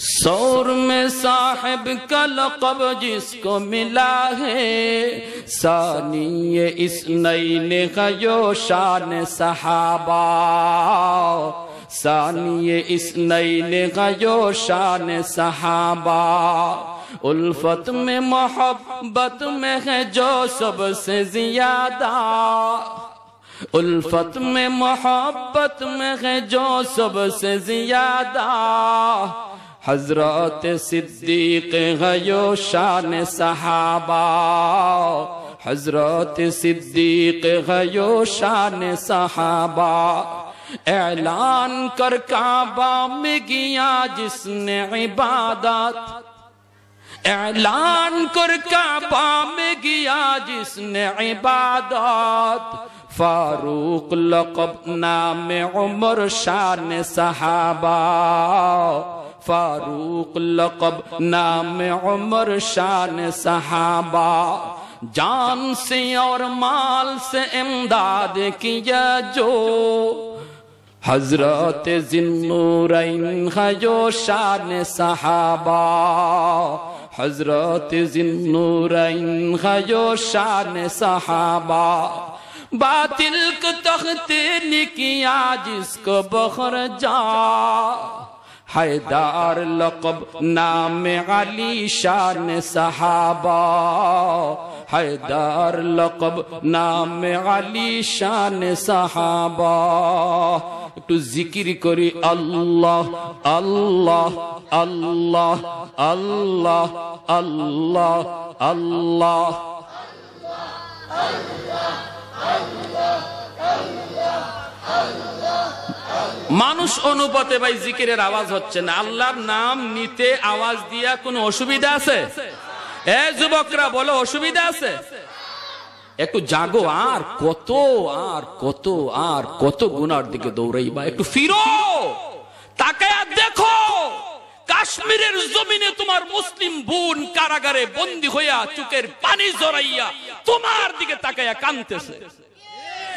سور میں صاحب کا لقب جس کو ملا ہے سانی اس نئی نے شان صحابہ سانیے اس نئی نے شان صحابہ الفت میں محبت میں ہے جو سب سے زیادہ الفت میں محبت میں ہے جو سب سے زیادہ حضرت صدیق غیو شان صحابہ حضرت صدیق غیو شان صحابہ اعلان کر کعبہ میں گیا جس نے عبادت اعلان کر کا میں گیا جس نے عبادات فاروق لقب نام عمر شان صحابہ فاروق لقب نام عمر شان صحابہ جان سے اور مال سے امداد کیا جو حضرت خیو شان صحابہ حضرت شان صحابہ باطل کو تخت نکیا جس کو بخر جا حیدار لقب نام علی شان صحابہ হায়দার লকব নাম আলী শান সাহাবা একটু জিকির করি আল্লাহ আল্লাহ আল্লাহ আল্লাহ আল্লাহ আল্লাহ মানুষ অনুপাতে ভাই জিকিরের আওয়াজ হচ্ছে না আল্লাহর নাম নিতে আওয়াজ দিয়া কোনো অসুবিধা আছে এ যুবকরা বলো অসুবিধা আছে একটু জাগো আর কত আর কত আর কত গুনার দিকে দৌড়াইবা একটু ফিরো তাকে আর দেখো কাশ্মীরের জমিনে তোমার মুসলিম বোন কারাগারে বন্দী হইয়া চুকের পানি জড়াইয়া তোমার দিকে তাকাইয়া কানতেছে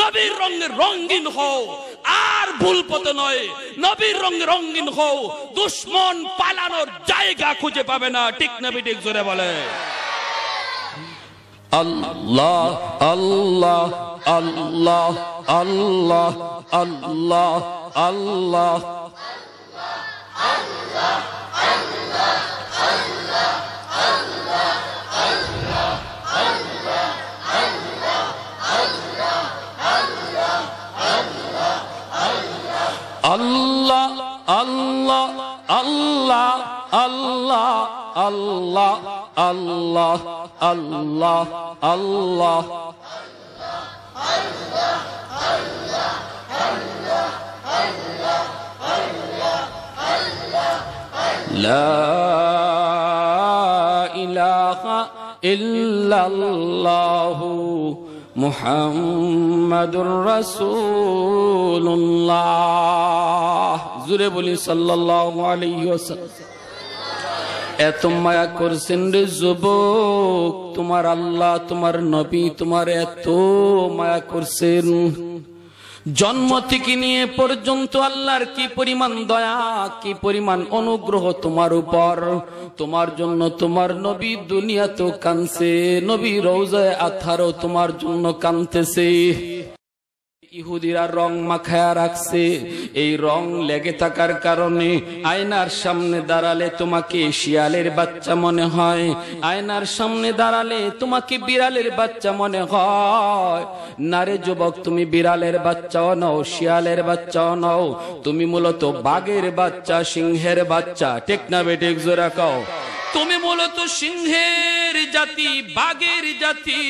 নবীর রঙের রঙিন হও আর ভুল পথে নয় নবীর রঙে রঙিন হও দুশ্মন পালানোর জায়গা খুঁজে পাবে না ঠিক নাবি ঠিক জোরে বলে আল্লাহ আল্লাহ আল্লাহ আল্লাহ আল্লাহ আল্লাহ الله الله الله الله الله الله الله الله الله الله الله الله الله الله لا إله إلا الله মুহাম্মাদুর রাসূলুল্লাহ জুরে বলি সাল্লাল্লাহু আলাইহি ওয়াসাল্লাম এত মায়া করছেন রে যুবক তোমার আল্লাহ তোমার নবী তোমার এত মায়া করছেন জন্ম থেকে নিয়ে পর্যন্ত আল্লাহর কি পরিমাণ দয়া কি পরিমাণ অনুগ্রহ তোমার উপর তোমার জন্য তোমার নবী দুনিয়া তো কানছে নবী রৌজায় আথারও তোমার জন্য কানতেছে ইহুদিরা রং মাখায়া রাখছে এই রং লেগে থাকার কারণে আয়নার সামনে দাঁড়ালে তোমাকে শিয়ালের বাচ্চা মনে হয় আয়নার সামনে দাঁড়ালে তোমাকে বিড়ালের বাচ্চা মনে হয় নারে যুবক তুমি বিড়ালের বাচ্চাও নও শিয়ালের বাচ্চাও নও তুমি মূলত বাঘের বাচ্চা সিংহের বাচ্চা টেকনা টেক জোরা কও তুমি মূলত সিংহের জাতি বাঘের জাতি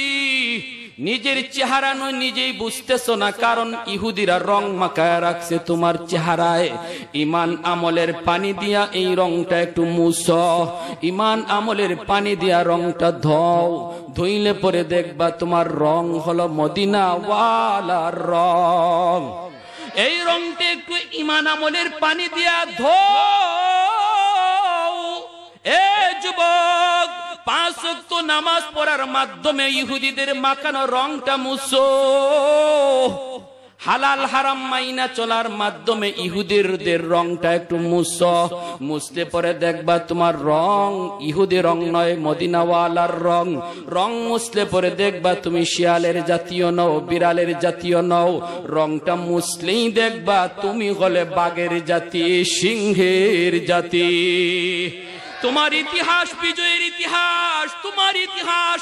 নিজের চেহারা নয় নিজেই বুঝতেছ না কারণ ইহুদিরা রং মাখায় রাখছে তোমার চেহারায় ইমান আমলের পানি দিয়া এই রংটা একটু মুস ইমান আমলের পানি দিয়া রংটা ধও ধুইলে পরে দেখবা তোমার রং হলো মদিনা ওয়ালার রং এই রংটা একটু ইমান আমলের পানি দিয়া ধো এ যুবক আসক্ত নামাজ পড়ার মাধ্যমে ইহুদিদের মাখানো রংটা মুসো হালাল হারাম মাইনা চলার মাধ্যমে ইহুদিরদের রংটা একটু মুস মুসতে পরে দেখবা তোমার রং ইহুদি রং নয় মদিনাওয়ালার রং রং মুসলে পরে দেখবা তুমি শিয়ালের জাতীয় নও বিড়ালের জাতীয় নও রংটা মুসলেই দেখবা তুমি হলে বাঘের জাতি সিংহের জাতি তোমার ইতিহাস বিজয়ের ইতিহাস তোমার ইতিহাস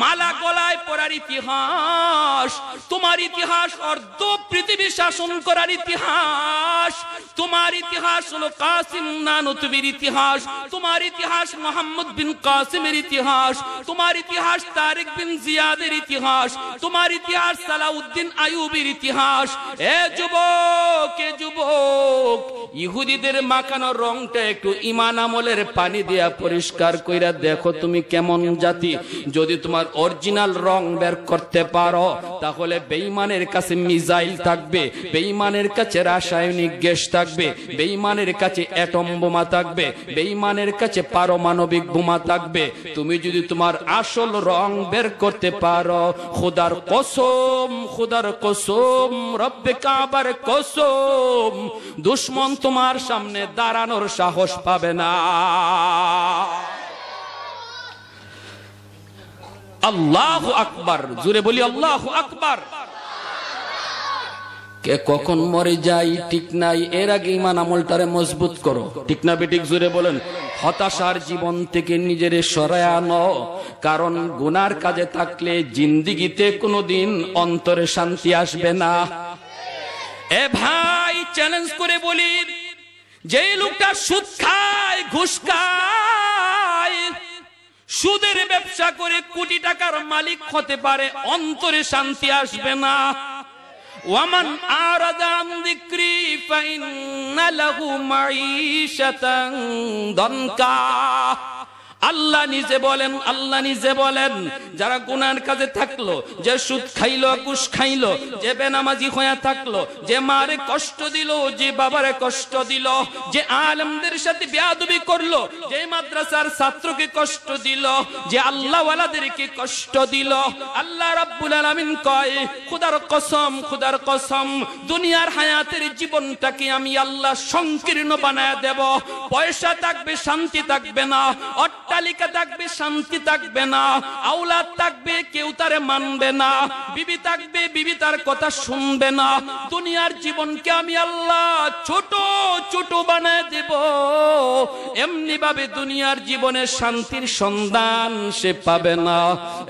মালা গলায় পড়ার ইতিহাস তোমার ইতিহাস অর্ধ পৃথিবী শাসন করার ইতিহাস তোমার ইতিহাস হলো কাসিম নানতুবির ইতিহাস তোমার ইতিহাস মোহাম্মদ বিন কাসিমের ইতিহাস তোমার ইতিহাস তারেক বিন জিয়াদের ইতিহাস তোমার ইতিহাস সালাউদ্দিন আয়ুবের ইতিহাস এ যুবক এ যুবক ইহুদিদের মাখানো রংটা একটু ইমান আমলের পানি দিয়া পরিষ্কার কইরা দেখো তুমি কেমন জাতি যদি তোমার তোমার অরিজিনাল রং বের করতে পারো তাহলে বেইমানের কাছে মিজাইল থাকবে বেইমানের কাছে রাসায়নিক গ্যাস থাকবে বেইমানের কাছে অ্যাটম বোমা থাকবে বেইমানের কাছে পারমাণবিক বোমা থাকবে তুমি যদি তোমার আসল রং বের করতে পারো খোদার কসম খোদার কসম রব্বে কাবার কসম দুশ্মন তোমার সামনে দাঁড়ানোর সাহস পাবে না আল্লাহ আকবর জুড়ে বলি আল্লাহ আকবর কে কখন মরে যাই ঠিক নাই এর আগে ইমান আমলটারে মজবুত করো ঠিক না বেটিক জুড়ে বলেন হতাশার জীবন থেকে নিজের সরায় আনো কারণ গুনার কাজে থাকলে জিন্দিগিতে কোনোদিন অন্তরে শান্তি আসবে না এ ভাই চ্যালেঞ্জ করে বলি যে লোকটা সুদ খায় ঘুষ খায় সুদের ব্যবসা করে কোটি টাকার মালিক হতে পারে অন্তরে শান্তি আসবে না ওয়ামান আরাদান যিকরি ফাইন্না লাহু মাঈশাতান দনকা আল্লাহ নিজে বলেন আল্লাহ নিজে বলেন যারা গুনার কাজে থাকলো যে সুদ খাইলো কুশ খাইলো যে বেনামাজি হয়ে থাকলো যে মারে কষ্ট দিল যে বাবারে কষ্ট দিল যে আলমদের সাথে বেয়াদবি করলো যে মাদ্রাসার ছাত্রকে কষ্ট দিল যে আল্লাহওয়ালাদেরকে কষ্ট দিল আল্লাহ রাব্বুল আলামিন কয় খুদার কসম খুদার কসম দুনিয়ার হায়াতের জীবনটাকে আমি আল্লাহ সংকীর্ণ বানায় দেব পয়সা থাকবে শান্তি থাকবে না অর্থ অট্টালিকা থাকবে শান্তি থাকবে না আওলাদ থাকবে কেউ তারে মানবে না বিবি থাকবে বিবি তার কথা শুনবে না দুনিয়ার জীবনকে আমি আল্লাহ ছোট ছোট বানায় দেব এমনি ভাবে দুনিয়ার জীবনে শান্তির সন্ধান সে পাবে না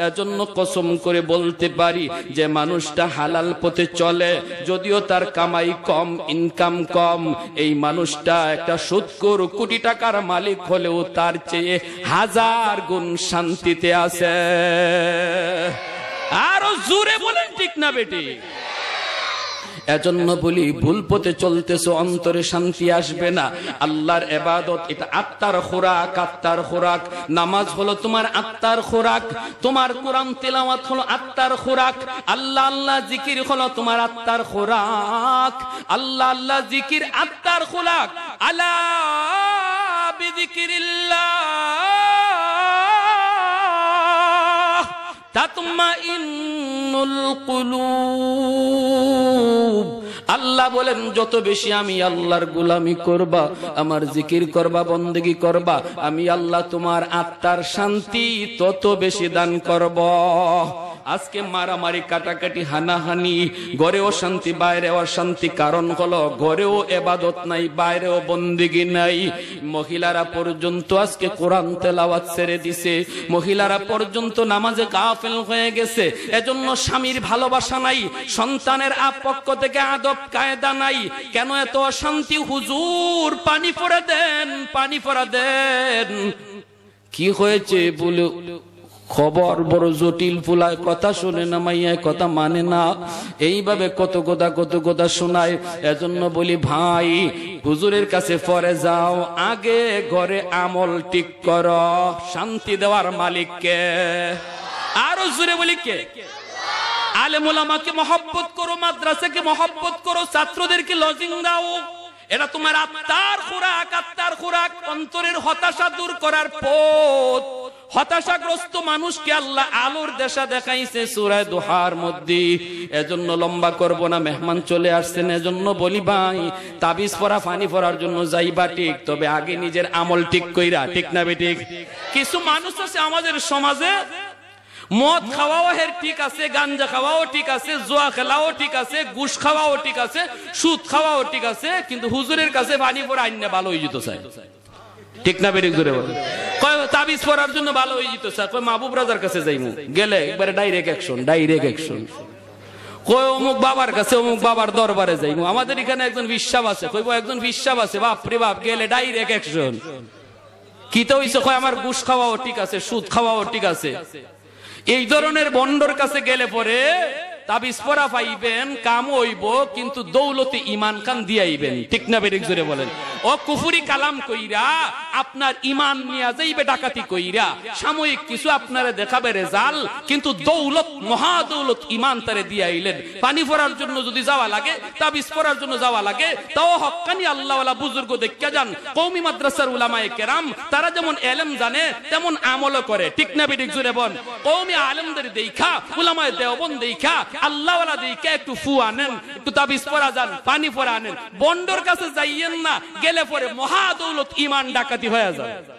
এজন্য কসম করে বলতে পারি যে মানুষটা হালাল পথে চলে যদিও তার কামাই কম ইনকাম কম এই মানুষটা একটা সুৎকুর কোটি টাকার মালিক হলেও তার চেয়ে হাজার গুণ শান্তিতে আছে আরো জোরে বলেন ঠিক না বেটি এজন্য বলি ভুল পথে চলতেছো অন্তরে শান্তি আসবে না আল্লাহর এবাদত এটা আত্মার খোরাক আত্মার খোরাক নামাজ হলো তোমার আত্মার খোরাক তোমার কোরআন তেলাওয়াত হলো আত্মার খোরাক আল্লাহ আল্লাহ জিকির হলো তোমার আত্মার খোরাক আল্লাহ আল্লাহ জিকির আত্মার খোরাক আল্লাহ বিজিকিরিল্লাহ আল্লাহ বলেন যত বেশি আমি আল্লাহর গুলামি করবা আমার জিকির করবা বন্দেগি করবা আমি আল্লাহ তোমার আত্মার শান্তি তত বেশি দান করব আজকে মারামারি কাটাকাটি হানাহানি ঘরে অশান্তি বাইরে অশান্তি কারণ হলো ঘরেও এবাদত নাই বাইরেও বন্দিগি নাই মহিলারা পর্যন্ত আজকে কোরআন তেলাওয়াত ছেড়ে দিছে মহিলারা পর্যন্ত নামাজে গাফেল হয়ে গেছে এজন্য স্বামীর ভালোবাসা নাই সন্তানের আপক্ষ থেকে আদব কায়দা নাই কেন এত অশান্তি হুজুর পানি পরে দেন পানি পরা দেন কি হয়েছে বলে খবর বড় জটিল ফুলায় কথা শুনে না মাইয়ায় কথা মানে না এইভাবে কত কথা কত কথা শোনায় এজন্য বলি ভাই হুজুরের কাছে পরে যাও আগে ঘরে আমল ঠিক কর শান্তি দেওয়ার মালিককে আরো জুড়ে বলি কে মোলামাকে মহব্বত করো মাদ্রাসাকে মহব্বত করো ছাত্রদেরকে লজিং দাও এটা তোমার আত্মার খোরাক আত্মার খোরাক অন্তরের হতাশা দূর করার পথ হতাশাগ্রস্ত মানুষকে আল্লাহ আলোর দেশা দেখাইছে সুরায় দোহার মধ্যে এজন্য লম্বা করব না মেহমান চলে আসছেন এজন্য বলি ভাই তাবিজ পরা ফানি পরার জন্য যাইবা ঠিক তবে আগে নিজের আমল ঠিক কইরা ঠিক না বেঠিক কিছু মানুষ আছে আমাদের সমাজে মদ খাওয়াও হের ঠিক আছে গাঞ্জা খাওয়াও ঠিক আছে জোয়া খেলাও ঠিক আছে গুস খাওয়াও ঠিক আছে সুদ খাওয়াও ঠিক আছে কিন্তু হুজুরের কাছে পানি পরে আইনে ভালো হয়ে যেত চাই ঠিক না বেরিক জোরে বলে তাবিজ পড়ার জন্য ভালো হয়ে যেত স্যার কয় মাহবুব রাজার কাছে যাইমু গেলে একবারে ডাইরেক্ট অ্যাকশন ডাইরেক্ট অ্যাকশন কয় অমুক বাবার কাছে অমুক বাবার দরবারে যাইমু আমাদের এখানে একজন বিশ্বাস আছে কইব একজন বিশ্বাস আছে বাপ রে বাপ গেলে ডাইরেক্ট অ্যাকশন কি তো হইছে কয় আমার ঘুষ খাওয়াও ঠিক আছে সুদ খাওয়াও ঠিক আছে এই ধরনের বন্ডর কাছে গেলে পরে তাবিজ পাইবেন কাম কিন্তু দৌলতে ইমান দিয়াইবেন ঠিক না বেরিক জোরে বলেন ও কুফুরি কালাম কইরা আপনার ইমান নিয়া যাইবে ডাকাতি কইরা সাময়িক কিছু দেখাবে রেজাল কিন্তু দৌলত মহা দৌলত ইমান তারে দিয়াইলেন পানি ফোরার জন্য যদি যাওয়া লাগে তাবিজ পড়ার জন্য যাওয়া লাগে তাও হকানি আল্লাহওয়ালা বুজুর্গ দেখা যান কৌমি মাদ্রাসার উলামায় কেরাম তারা যেমন এলেম জানে তেমন আমলও করে ঠিক না বেরিক জোরে বল কৌমি আলেমদের দেখা উলামায় দেওবন দেখা আল্লাহওয়ালা দিকে একটু ফু আনেন একটু তাবিজ পরা যান পানি পরা আনেন বন্ডর কাছে যাইয়েন না গেলে পরে মহাদৌলত দৌলত ইমান ডাকাতি হয়ে যায়